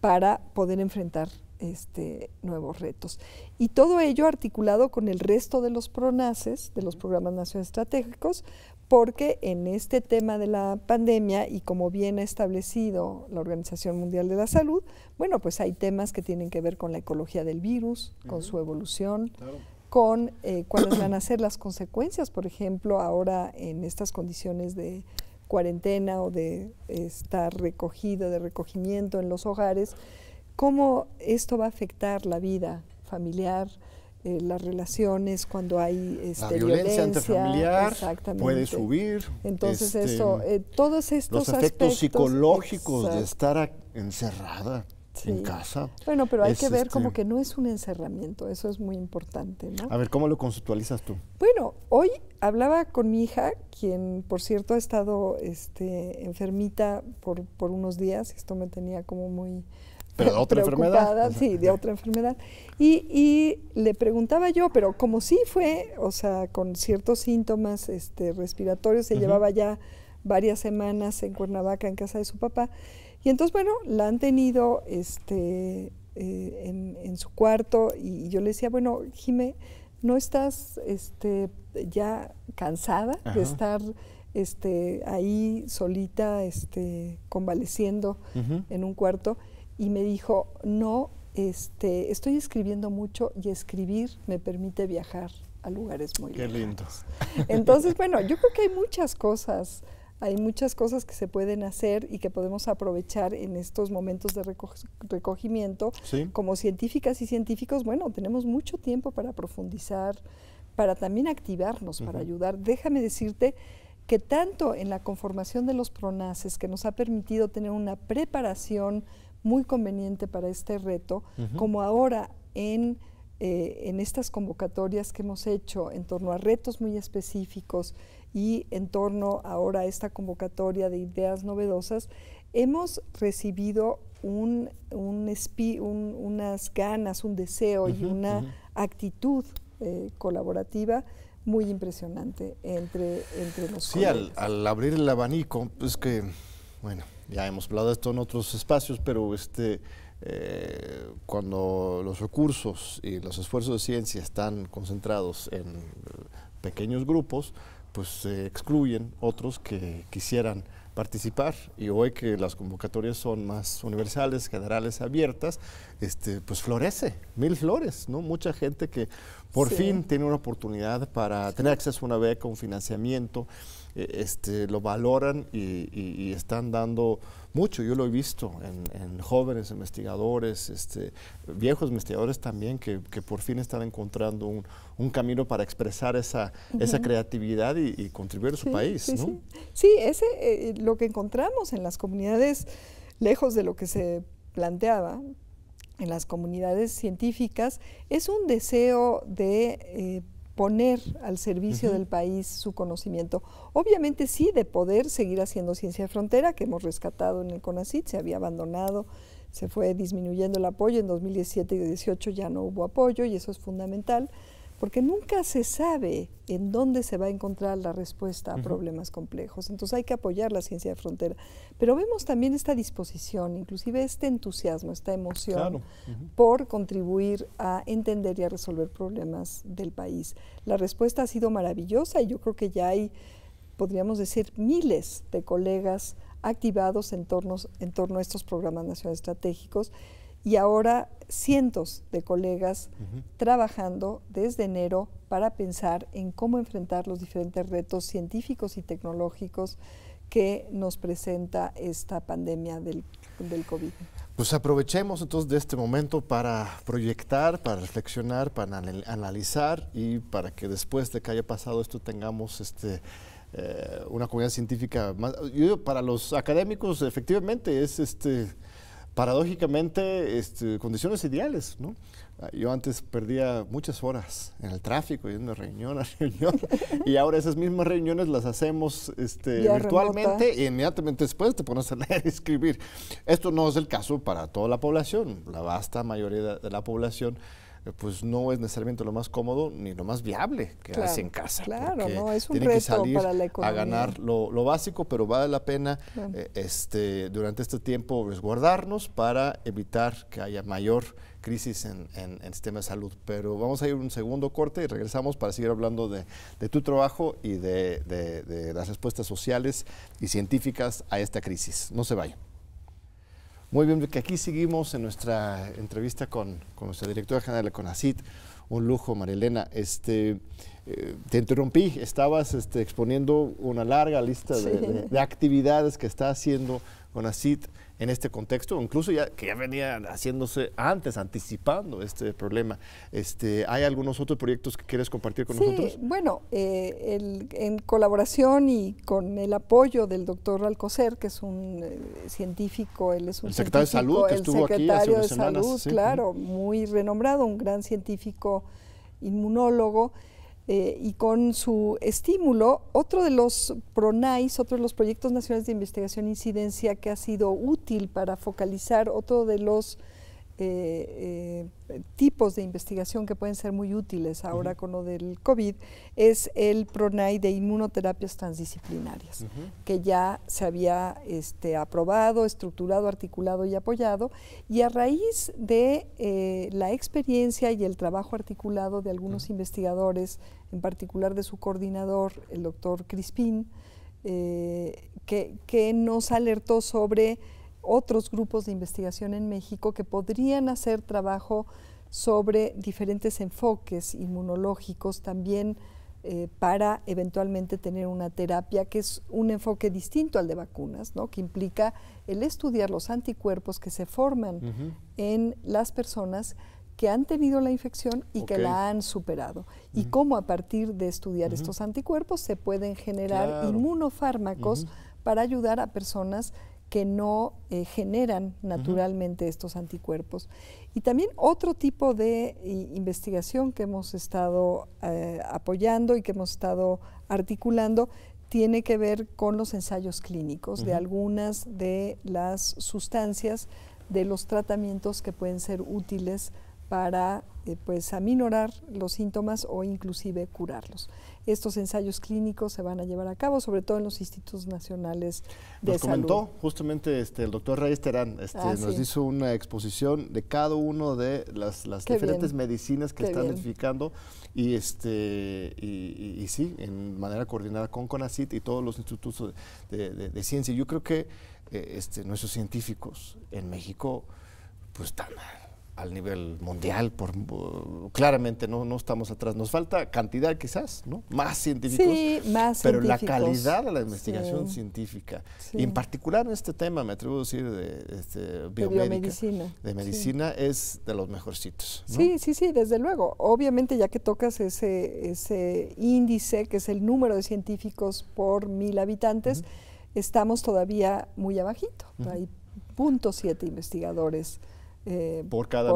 para poder enfrentar este, nuevos retos. Y todo ello articulado con el resto de los PRONACES, de los Programas Nacionales Estratégicos, porque en este tema de la pandemia y como bien ha establecido la Organización Mundial de la Salud, bueno, pues hay temas que tienen que ver con la ecología del virus, con su evolución, con eh, cuáles van a ser las consecuencias, por ejemplo, ahora en estas condiciones de cuarentena o de estar recogido, de recogimiento en los hogares cómo esto va a afectar la vida familiar, eh, las relaciones cuando hay este, violencia, violencia familiar puede subir. Entonces este, eso, eh, todos estos los aspectos, psicológicos de estar encerrada. En casa. Bueno, pero hay que ver como este, que no es un encerramiento, eso es muy importante, A ver, ¿cómo lo conceptualizas tú? Bueno, hoy hablaba con mi hija, quien por cierto ha estado este, enfermita por, por unos días, esto me tenía como muy, pero de otra enfermedad. Sí, de otra enfermedad. Y, y, le preguntaba yo, pero como sí fue, o sea, con ciertos síntomas este, respiratorios, se llevaba ya varias semanas en Cuernavaca, en casa de su papá. Y entonces, bueno, la han tenido este, eh, en, su cuarto y, yo le decía, bueno, Jimé, ¿no estás este, ya cansada de estar este, ahí solita, este, convaleciendo en un cuarto? y me dijo, no, este, estoy escribiendo mucho y escribir me permite viajar a lugares muy Qué lindos! Entonces, bueno, yo creo que hay muchas cosas, hay muchas cosas que se pueden hacer y que podemos aprovechar en estos momentos de recogimiento. Como científicas y científicos, bueno, tenemos mucho tiempo para profundizar, para también activarnos, para ayudar. Déjame decirte que tanto en la conformación de los pronaces, que nos ha permitido tener una preparación muy conveniente para este reto, como ahora en, eh, en estas convocatorias que hemos hecho en torno a retos muy específicos y en torno ahora a esta convocatoria de ideas novedosas, hemos recibido un, un, unas ganas, un deseo y una actitud eh, colaborativa muy impresionante entre, entre los Sí, al, abrir el abanico, es pues que, bueno, ya hemos hablado de esto en otros espacios, pero este, eh, cuando los recursos y los esfuerzos de ciencia están concentrados en eh, pequeños grupos, pues se excluyen otros que quisieran participar y hoy que las convocatorias son más universales, generales, abiertas, este, pues florece, mil flores, ¿no? Mucha gente que por fin tiene una oportunidad para tener acceso a una beca, un financiamiento, eh, este, lo valoran y, están dando mucho. Yo lo he visto en, jóvenes investigadores, este, viejos investigadores también, que, por fin están encontrando un, camino para expresar esa, creatividad y, contribuir a su país. Sí, eh, lo que encontramos en las comunidades, lejos de lo que se planteaba, en las comunidades científicas, es un deseo de... Eh, poner al servicio del país su conocimiento. Obviamente sí, de poder seguir haciendo ciencia de frontera, que hemos rescatado en el CONACIT, se había abandonado, se fue disminuyendo el apoyo, en 2017 y 2018 ya no hubo apoyo y eso es fundamental porque nunca se sabe en dónde se va a encontrar la respuesta a problemas complejos. Entonces hay que apoyar la ciencia de frontera. Pero vemos también esta disposición, inclusive este entusiasmo, esta emoción por contribuir a entender y a resolver problemas del país. La respuesta ha sido maravillosa y yo creo que ya hay, podríamos decir, miles de colegas activados en, en torno a estos programas nacionales estratégicos y ahora cientos de colegas trabajando desde enero para pensar en cómo enfrentar los diferentes retos científicos y tecnológicos que nos presenta esta pandemia del, del COVID. Pues aprovechemos entonces de este momento para proyectar, para reflexionar, para analizar y para que después de que haya pasado esto tengamos este, eh, una comunidad científica más. Yo, para los académicos efectivamente es este paradójicamente este, condiciones ideales, ¿no? Ah, yo antes perdía muchas horas en el tráfico, yendo de reunión a reunión, y ahora esas mismas reuniones las hacemos este, virtualmente y e inmediatamente después te pones a leer y escribir. Esto no es el caso para toda la población, la vasta mayoría de la población eh, pues no es necesariamente lo más cómodo ni lo más viable que claro, en casa. Claro, no, es un reto que para la economía. A ganar lo, básico, pero vale la pena eh, este, durante este tiempo resguardarnos pues, para evitar que haya mayor crisis en, el sistema de salud. Pero vamos a ir un segundo corte y regresamos para seguir hablando de, tu trabajo y de, de las respuestas sociales y científicas a esta crisis. No se vayan. Muy bien, que aquí seguimos en nuestra entrevista con, con nuestra directora general de Un lujo, Marilena. Este, eh, te interrumpí, estabas este, exponiendo una larga lista de, actividades que está haciendo CONACIT en este contexto, incluso ya que ya venía haciéndose antes, anticipando este problema. Este, ¿Hay algunos otros proyectos que quieres compartir con nosotros? Bueno, eh, en colaboración y con el apoyo del doctor Alcocer, que es un eh, científico, él es un el secretario de salud claro, muy renombrado, un gran científico inmunólogo. Eh, y con su estímulo, otro de los PRONAIS, otro de los proyectos nacionales de investigación e incidencia que ha sido útil para focalizar otro de los eh, eh, tipos de investigación que pueden ser muy útiles ahora con lo del COVID es el PRONAI de inmunoterapias transdisciplinarias, que ya se había este, aprobado, estructurado, articulado y apoyado. Y a raíz de eh, la experiencia y el trabajo articulado de algunos investigadores, en particular de su coordinador, el doctor Crispín, que, que nos alertó sobre otros grupos de investigación en México que podrían hacer trabajo sobre diferentes enfoques inmunológicos también eh, para eventualmente tener una terapia que es un enfoque distinto al de vacunas, ¿no? que implica el estudiar los anticuerpos que se forman en las personas que han tenido la infección y que la han superado. Y cómo a partir de estudiar estos anticuerpos se pueden generar inmunofármacos para ayudar a personas que no eh, generan naturalmente estos anticuerpos. Y también otro tipo de eh, investigación que hemos estado eh, apoyando y que hemos estado articulando tiene que ver con los ensayos clínicos de algunas de las sustancias de los tratamientos que pueden ser útiles para eh, pues aminorar los síntomas o inclusive curarlos. Estos ensayos clínicos se van a llevar a cabo, sobre todo en los institutos nacionales de salud. comentó justamente este, el doctor Reyes Terán, este, ah, nos hizo una exposición de cada uno de las, diferentes medicinas que están identificando y, este, y, sí, en manera coordinada con CONACIT y todos los institutos de, ciencia. Yo creo que eh, este, nuestros científicos en México pues están al nivel mundial, por, claramente no, no estamos atrás. Nos falta cantidad quizás, ¿no? Más científicos. Sí, más Pero la calidad de la investigación científica, en particular en este tema, me atrevo a decir, de, este, de biomedicina, de medicina es de los mejorcitos. Sí, sí, sí, desde luego. Obviamente ya que tocas ese, ese índice, que es el número de científicos por mil habitantes, estamos todavía muy abajito. Hay punto siete investigadores eh, por, cada,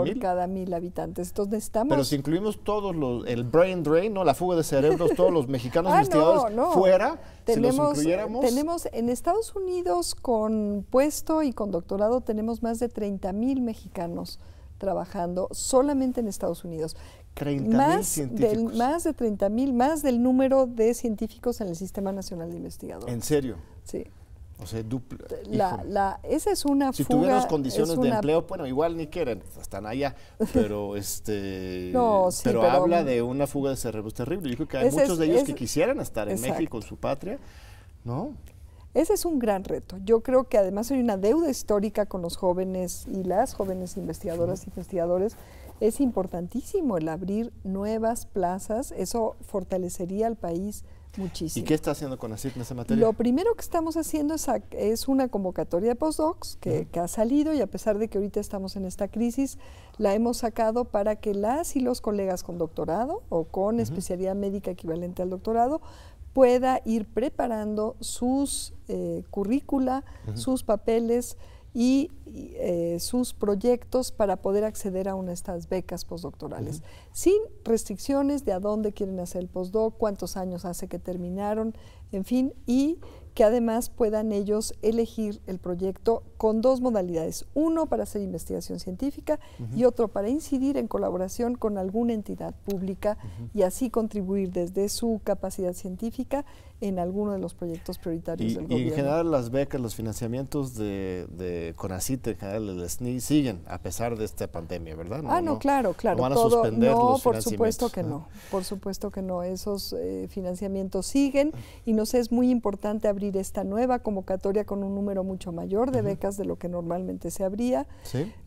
mil. habitantes. Entonces necesitamos... Pero si incluimos todos los, el brain drain, ¿no? la fuga de cerebros, todos los mexicanos ah, investigados fuera, tenemos, si los incluyéramos... Tenemos en Estados Unidos con puesto y con doctorado tenemos más de 30.000 mil mexicanos trabajando solamente en Estados Unidos. más, científicos. más de 30.000 mil, más del número de científicos en el Sistema Nacional de Investigadores. ¿En serio? Sí. O sea, dupla. La, esa es una si tuvieras condiciones de empleo, bueno, igual ni quieren, están allá, pero este no, pero, habla de una fuga de cerebros terrible. Yo creo que hay muchos de ellos que quisieran estar en México, en su patria, ¿no? Ese es un gran reto. Yo creo que además hay una deuda histórica con los jóvenes y las jóvenes investigadoras y investigadores. Es importantísimo el abrir nuevas plazas, eso fortalecería al país Muchísimo. ¿Y qué está haciendo con en esa materia? Lo primero que estamos haciendo es, es una convocatoria de postdocs que, ha salido y a pesar de que ahorita estamos en esta crisis, la hemos sacado para que las y los colegas con doctorado o con especialidad médica equivalente al doctorado pueda ir preparando sus eh, currícula, sus papeles y eh, sus proyectos para poder acceder a una de estas becas postdoctorales, sin restricciones de a dónde quieren hacer el postdoc, cuántos años hace que terminaron, en fin, y que además puedan ellos elegir el proyecto con dos modalidades, uno para hacer investigación científica y otro para incidir en colaboración con alguna entidad pública y así contribuir desde su capacidad científica en alguno de los proyectos prioritarios del gobierno. Y en general las becas, los financiamientos de, de en general el SNI, siguen a pesar de esta pandemia, ¿verdad? ah, no, claro, claro. No van a no, por supuesto que no, ah. por supuesto que no. Esos eh, financiamientos siguen y no sé, es muy importante abrir esta nueva convocatoria con un número mucho mayor de becas de lo que normalmente se abría.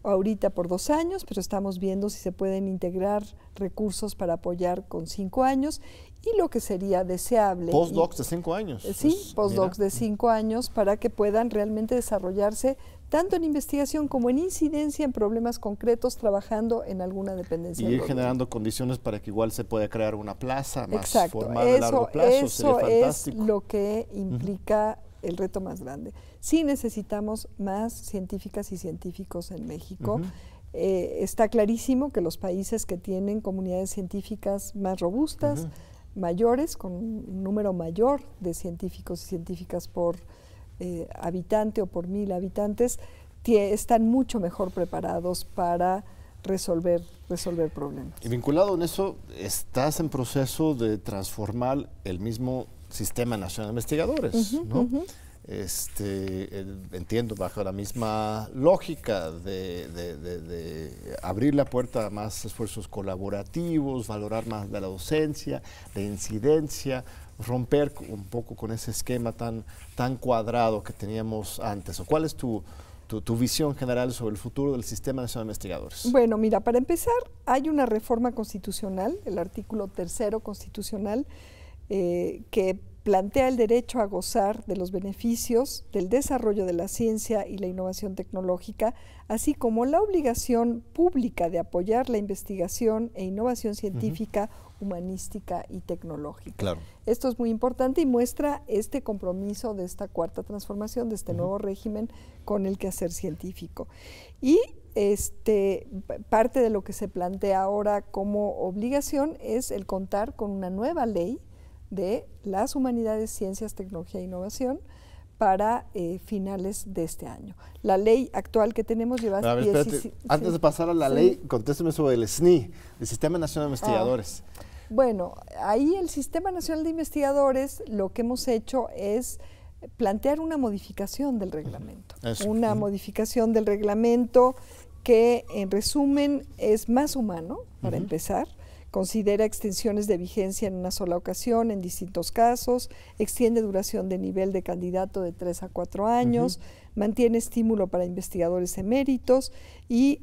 Ahorita por dos años, pero estamos viendo si se pueden integrar recursos para apoyar con cinco años y lo que sería deseable. Postdocs de cinco años. Eh, sí, pues, postdocs de cinco años para que puedan realmente desarrollarse tanto en investigación como en incidencia en problemas concretos, trabajando en alguna dependencia. Y ir generando condiciones para que igual se pueda crear una plaza más formada a largo plazo. Eso es lo que implica el reto más grande. Sí necesitamos más científicas y científicos en México. Eh, está clarísimo que los países que tienen comunidades científicas más robustas, mayores, con un número mayor de científicos y científicas por eh, habitante o por mil habitantes, están mucho mejor preparados para resolver, resolver problemas. Y vinculado en eso, estás en proceso de transformar el mismo Sistema Nacional de Investigadores, ¿no? este, eh, entiendo, bajo la misma lógica de, abrir la puerta a más esfuerzos colaborativos, valorar más la docencia, la incidencia, romper un poco con ese esquema tan, tan cuadrado que teníamos antes. ¿Cuál es tu, visión general sobre el futuro del Sistema de Investigadores? Bueno, mira, para empezar, hay una reforma constitucional, el artículo tercero constitucional, eh, que plantea el derecho a gozar de los beneficios del desarrollo de la ciencia y la innovación tecnológica, así como la obligación pública de apoyar la investigación e innovación científica, humanística y tecnológica. Esto es muy importante y muestra este compromiso de esta cuarta transformación, de este nuevo régimen con el quehacer científico. Y este, parte de lo que se plantea ahora como obligación es el contar con una nueva ley de las humanidades, ciencias, tecnología e innovación para eh, finales de este año. La ley actual que tenemos lleva... antes de pasar a la ley, contésteme sobre el SNI, el Sistema Nacional de ah. Investigadores. bueno, ahí el Sistema Nacional de Investigadores lo que hemos hecho es plantear una modificación del reglamento. Una modificación del reglamento que en resumen es más humano, para empezar, Considera extensiones de vigencia en una sola ocasión, en distintos casos, extiende duración de nivel de candidato de tres a cuatro años, mantiene estímulo para investigadores eméritos y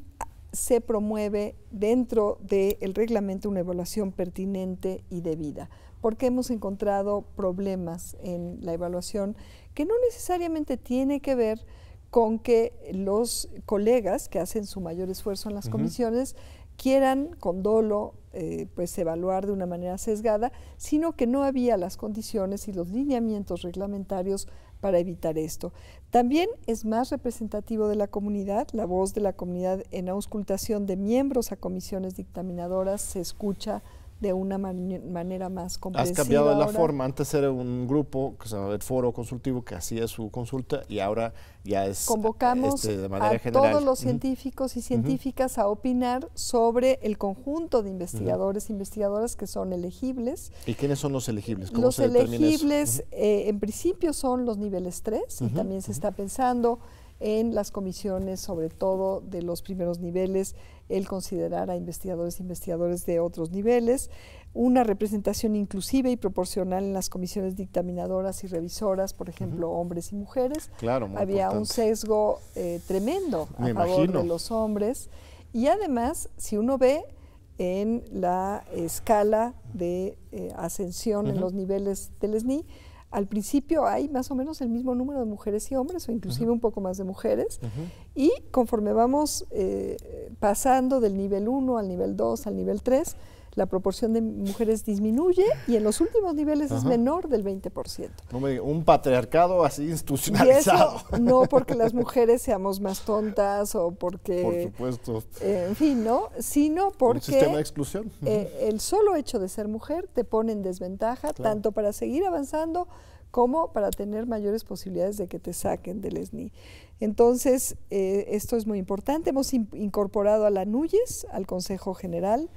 se promueve dentro del reglamento una evaluación pertinente y debida, porque hemos encontrado problemas en la evaluación que no necesariamente tiene que ver con que los colegas que hacen su mayor esfuerzo en las comisiones quieran con dolo eh, pues evaluar de una manera sesgada, sino que no había las condiciones y los lineamientos reglamentarios para evitar esto. También es más representativo de la comunidad, la voz de la comunidad en auscultación de miembros a comisiones dictaminadoras se escucha de una manera más comprensiva. Has cambiado de la forma, antes era un grupo que se llamaba el Foro Consultivo que hacía su consulta y ahora ya es Convocamos este, a todos los científicos y científicas a opinar sobre el conjunto de investigadores e investigadoras que son elegibles. ¿Y quiénes son los elegibles? los elegibles eh, en principio son los niveles 3 y también se está pensando en las comisiones, sobre todo de los primeros niveles, el considerar a investigadores e investigadores de otros niveles, una representación inclusiva y proporcional en las comisiones dictaminadoras y revisoras, por ejemplo, hombres y mujeres. Claro, Había un sesgo eh, tremendo a favor de los hombres. Y además, si uno ve en la escala de eh, ascensión en los niveles del SNI, al principio hay más o menos el mismo número de mujeres y hombres, o inclusive un poco más de mujeres, y conforme vamos eh, pasando del nivel 1 al nivel 2, al nivel 3, la proporción de mujeres disminuye y en los últimos niveles es menor del 20%. un patriarcado así institucionalizado. no porque las mujeres seamos más tontas o porque... Por supuesto. Eh, en fin, ¿no? Sino porque... Un sistema de exclusión. Eh, el solo hecho de ser mujer te pone en desventaja tanto para seguir avanzando como para tener mayores posibilidades de que te saquen del SNI. Entonces, eh, esto es muy importante. Hemos incorporado a la NUYES, al Consejo General,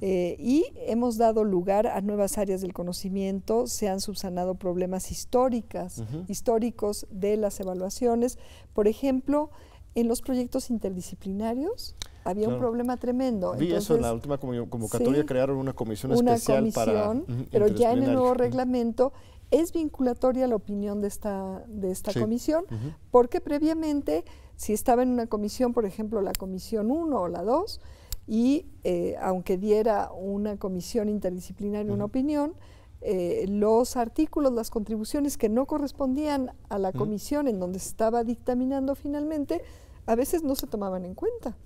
eh, y hemos dado lugar a nuevas áreas del conocimiento, se han subsanado problemas históricas, históricos de las evaluaciones. Por ejemplo, en los proyectos interdisciplinarios había un problema tremendo. Vi eso en la última convocatoria, crearon una comisión especial para... pero ya en el nuevo reglamento es vinculatoria la opinión de esta, de esta comisión, porque previamente, si estaba en una comisión, por ejemplo, la comisión 1 o la 2, y eh, aunque diera una comisión interdisciplinaria una opinión, eh, los artículos, las contribuciones que no correspondían a la comisión en donde se estaba dictaminando finalmente, a veces no se tomaban en cuenta.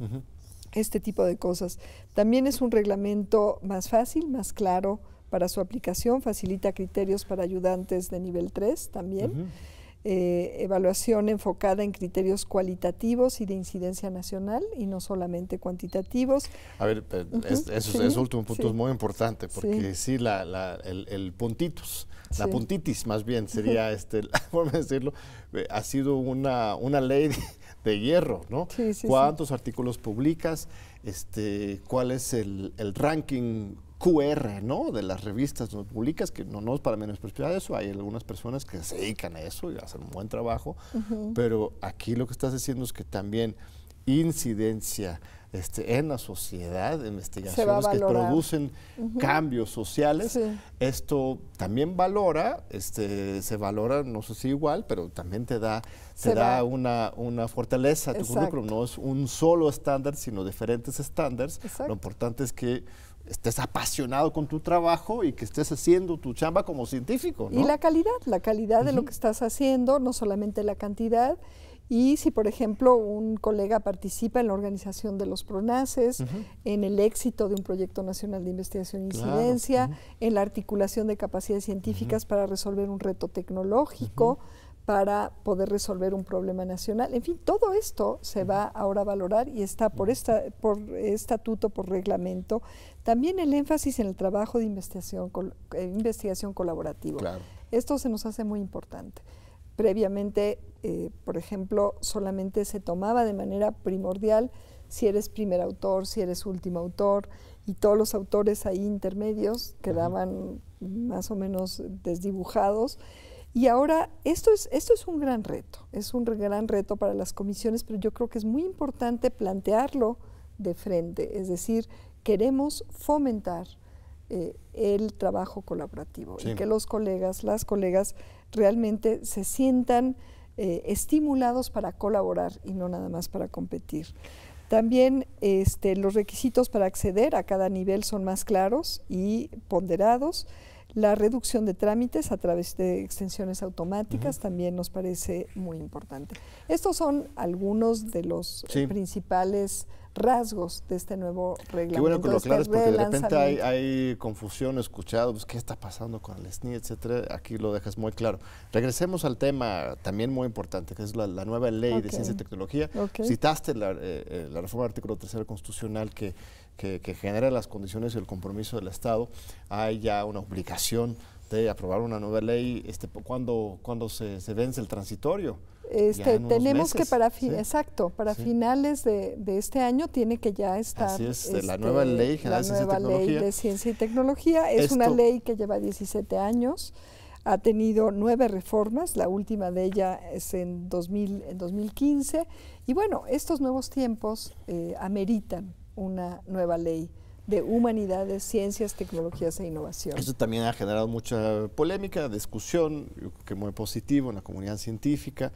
Este tipo de cosas. También es un reglamento más fácil, más claro para su aplicación, facilita criterios para ayudantes de nivel 3 también. Eh, evaluación enfocada en criterios cualitativos y de incidencia nacional y no solamente cuantitativos. A ver, eh, eso ese último punto es muy importante porque sí, la, el, puntitos, la puntitis más bien sería, este, la forma de decirlo, eh, ha sido una, ley de, hierro, ¿no? Sí, sí, ¿Cuántos artículos publicas? Este, ¿Cuál es el, el ranking QR, ¿no? De las revistas no públicas, que no, no es para menospreciar eso, hay algunas personas que se dedican a eso y hacen un buen trabajo, pero aquí lo que estás diciendo es que también incidencia este, en la sociedad, investigaciones que producen cambios sociales, esto también valora, este, se valora, no sé si igual, pero también te da, da, una, una fortaleza no es un solo estándar, sino diferentes estándares, lo importante es que estés apasionado con tu trabajo y que estés haciendo tu chamba como científico. Y la calidad, la calidad de lo que estás haciendo, no solamente la cantidad. Y si, por ejemplo, un colega participa en la organización de los PRONACES, en el éxito de un proyecto nacional de investigación e incidencia, en la articulación de capacidades científicas para resolver un reto tecnológico, para poder resolver un problema nacional. En fin, todo esto se va ahora a valorar y está por, estatuto, este por reglamento. También el énfasis en el trabajo de investigación, eh, investigación colaborativa. Esto se nos hace muy importante. Previamente, eh, por ejemplo, solamente se tomaba de manera primordial si eres primer autor, si eres último autor, y todos los autores ahí intermedios quedaban más o menos desdibujados. Y ahora, esto es, esto es un gran reto, es un gran reto para las comisiones, pero yo creo que es muy importante plantearlo de frente, es decir, queremos fomentar eh, el trabajo colaborativo y que los colegas, las colegas realmente se sientan eh, estimulados para colaborar y no nada más para competir. También este, los requisitos para acceder a cada nivel son más claros y ponderados. La reducción de trámites a través de extensiones automáticas también nos parece muy importante. Estos son algunos de los eh, principales rasgos de este nuevo reglamento. Qué bueno que lo aclares porque de repente hay, confusión, escuchado, pues, ¿qué está pasando con el SNI, etcétera? Aquí lo dejas muy claro. Regresemos al tema también muy importante, que es la, nueva ley de ciencia y tecnología. Citaste eh, eh, la, reforma del artículo 3 constitucional que, que, que genera las condiciones y el compromiso del Estado. Hay ya una obligación este, aprobar una nueva ley, este, cuando, cuando se, vence el transitorio. Este, tenemos que para exacto, para finales de, este año tiene que ya estar. la este, nueva ley de ciencia y tecnología. es una ley que lleva 17 años, ha tenido nueve reformas, la última de ella es en, en 2015 y bueno, estos nuevos tiempos eh, ameritan una nueva ley de humanidades, ciencias, tecnologías e innovación. Esto también ha generado mucha polémica, discusión, que muy positivo en la comunidad científica.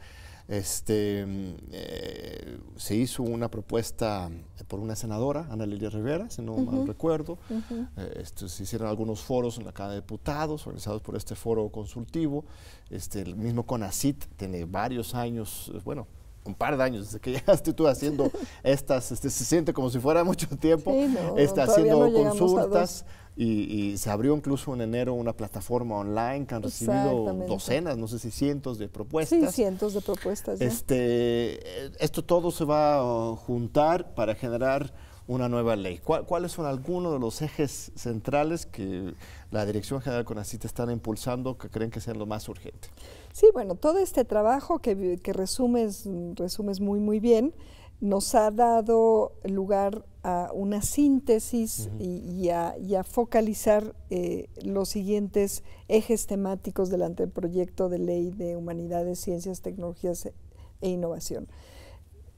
Este, eh, se hizo una propuesta por una senadora, Ana Lilia Rivera, si no mal recuerdo. Eh, esto, se hicieron algunos foros en la Cámara de Diputados, organizados por este foro consultivo. Este, el mismo CONACIT tiene varios años, eh, bueno, un par de años desde que llegaste tú haciendo estas, este, se siente como si fuera mucho tiempo, está haciendo consultas y, se abrió incluso en enero una plataforma online que han recibido docenas, no sé si cientos de propuestas. Sí, cientos de propuestas. Este, esto todo se va a juntar para generar una nueva ley. ¿Cuáles son algunos de los ejes centrales que la Dirección General te están impulsando que creen que sea lo más urgente? Sí, bueno, todo este trabajo que, resumes, resumes muy, muy bien, nos ha dado lugar a una síntesis y, a, focalizar eh, los siguientes ejes temáticos del anteproyecto de ley de humanidades, ciencias, tecnologías e, e innovación.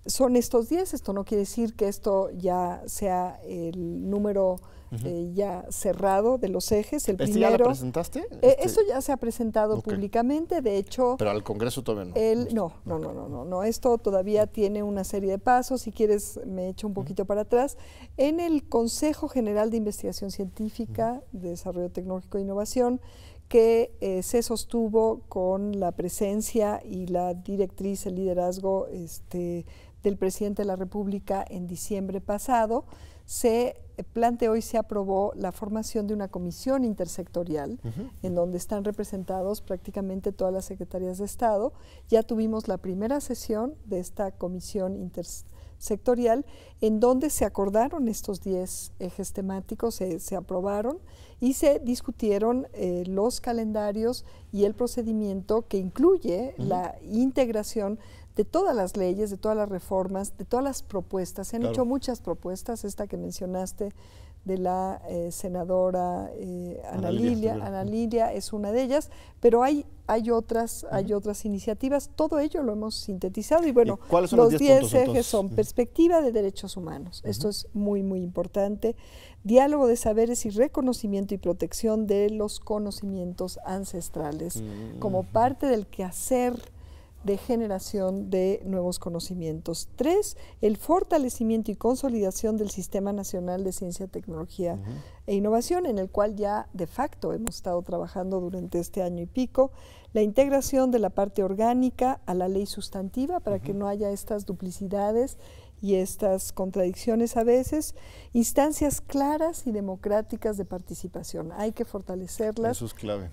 Son estos 10, esto no quiere decir que esto ya sea el número eh, ya cerrado de los ejes. El primero, ¿Este ya lo presentaste? Eh, este eso ya se ha presentado públicamente, de hecho... Pero al Congreso todavía no. no, no, no, no, esto todavía tiene una serie de pasos, si quieres me echo un poquito para atrás. En el Consejo General de Investigación Científica, Desarrollo Tecnológico e Innovación, que eh, se sostuvo con la presencia y la directriz, el liderazgo este, del presidente de la República en diciembre pasado se planteó y se aprobó la formación de una comisión intersectorial en donde están representados prácticamente todas las secretarías de Estado. Ya tuvimos la primera sesión de esta comisión intersectorial en donde se acordaron estos 10 ejes temáticos, se, aprobaron y se discutieron eh, los calendarios y el procedimiento que incluye la integración de todas las leyes, de todas las reformas, de todas las propuestas. Se han hecho muchas propuestas, esta que mencionaste de la eh, senadora eh, Ana, Lilia, Ana Lilia es una de ellas, pero hay, hay otras, hay otras iniciativas, todo ello lo hemos sintetizado y bueno, los 10 ejes son perspectiva de derechos humanos, esto es muy muy importante, diálogo de saberes y reconocimiento y protección de los conocimientos ancestrales mm. como parte del quehacer de generación de nuevos conocimientos. Tres, el fortalecimiento y consolidación del Sistema Nacional de Ciencia, Tecnología e Innovación, en el cual ya de facto hemos estado trabajando durante este año y pico. La integración de la parte orgánica a la ley sustantiva para que no haya estas duplicidades y estas contradicciones a veces instancias claras y democráticas de participación. Hay que fortalecerlas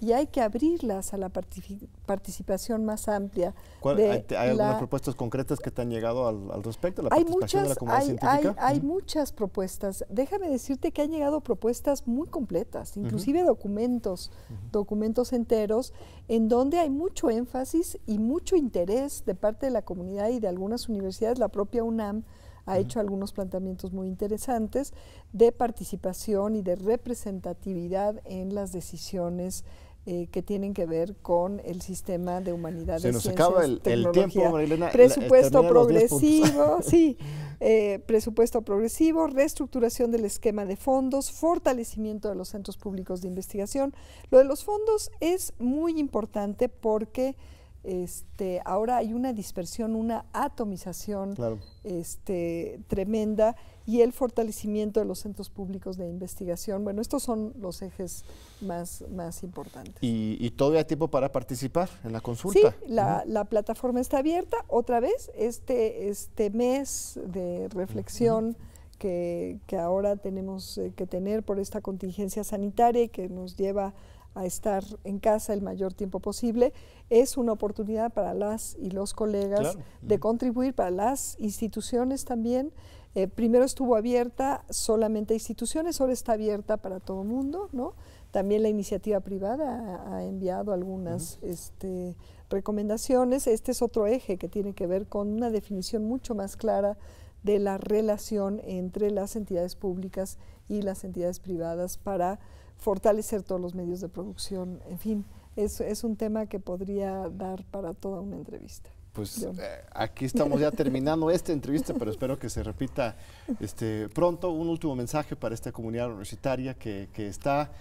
y hay que abrirlas a la participación más amplia. ¿Hay, algunas propuestas concretas que te han llegado al, respecto? hay muchas, de la comunidad Hay, muchas propuestas. Déjame decirte que han llegado propuestas muy completas, inclusive documentos, documentos enteros, en donde hay mucho énfasis y mucho interés de parte de la comunidad y de algunas universidades, la propia UNAM, ha hecho algunos planteamientos muy interesantes de participación y de representatividad en las decisiones eh, que tienen que ver con el sistema de humanidades. Se nos acaba el, tiempo, Marilena. Eh, presupuesto progresivo, sí. Eh, presupuesto progresivo, reestructuración del esquema de fondos, fortalecimiento de los centros públicos de investigación. Lo de los fondos es muy importante porque este, ahora hay una dispersión, una atomización este, tremenda y el fortalecimiento de los centros públicos de investigación. Bueno, estos son los ejes más, importantes. ¿Y, todavía tiempo para participar en la consulta? Sí, la, plataforma está abierta. Otra vez, este, este mes de reflexión que, ahora tenemos eh, que tener por esta contingencia sanitaria que nos lleva a estar en casa el mayor tiempo posible, es una oportunidad para las y los colegas de contribuir, para las instituciones también. Eh, primero estuvo abierta solamente a instituciones, ahora está abierta para todo el mundo, ¿no? También la iniciativa privada ha, enviado algunas este, recomendaciones. Este es otro eje que tiene que ver con una definición mucho más clara de la relación entre las entidades públicas y las entidades privadas para fortalecer todos los medios de producción, en fin, es, es un tema que podría dar para toda una entrevista pues eh, aquí estamos ya terminando esta entrevista, pero espero que se repita este, pronto. Un último mensaje para esta comunidad universitaria que, está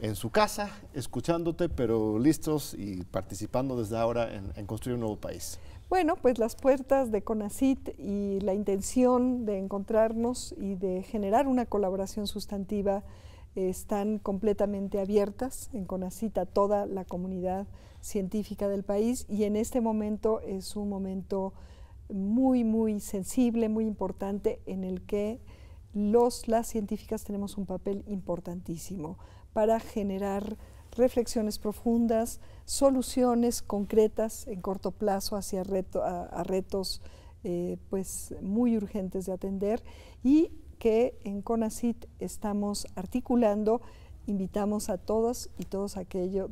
en su casa, escuchándote, pero listos y participando desde ahora en, en construir un nuevo país. Bueno, pues las puertas de CONACIT y la intención de encontrarnos y de generar una colaboración sustantiva están completamente abiertas en Conacita toda la comunidad científica del país y en este momento es un momento muy, muy sensible, muy importante en el que los, las científicas tenemos un papel importantísimo para generar reflexiones profundas, soluciones concretas en corto plazo hacia retos eh, pues muy urgentes de atender y que en CONACIT estamos articulando. Invitamos a todas y todos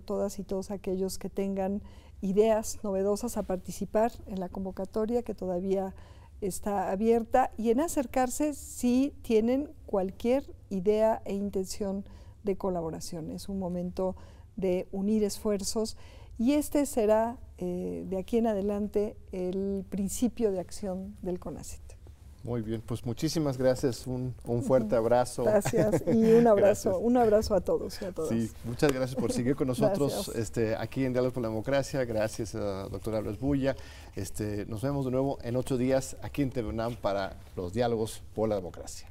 todas y todos aquellos que tengan ideas novedosas a participar en la convocatoria que todavía está abierta y en acercarse si tienen cualquier idea e intención de colaboración. Es un momento de unir esfuerzos y este será eh, de aquí en adelante el principio de acción del CONACIT. Muy bien, pues muchísimas gracias, un, un fuerte abrazo. Gracias y un abrazo, un abrazo a todos a todas. muchas gracias por seguir con nosotros este, aquí en Diálogos por la Democracia, gracias a doctora Luis Bulla. Este, nos vemos de nuevo en ocho días aquí en TVNAM para los Diálogos por la Democracia.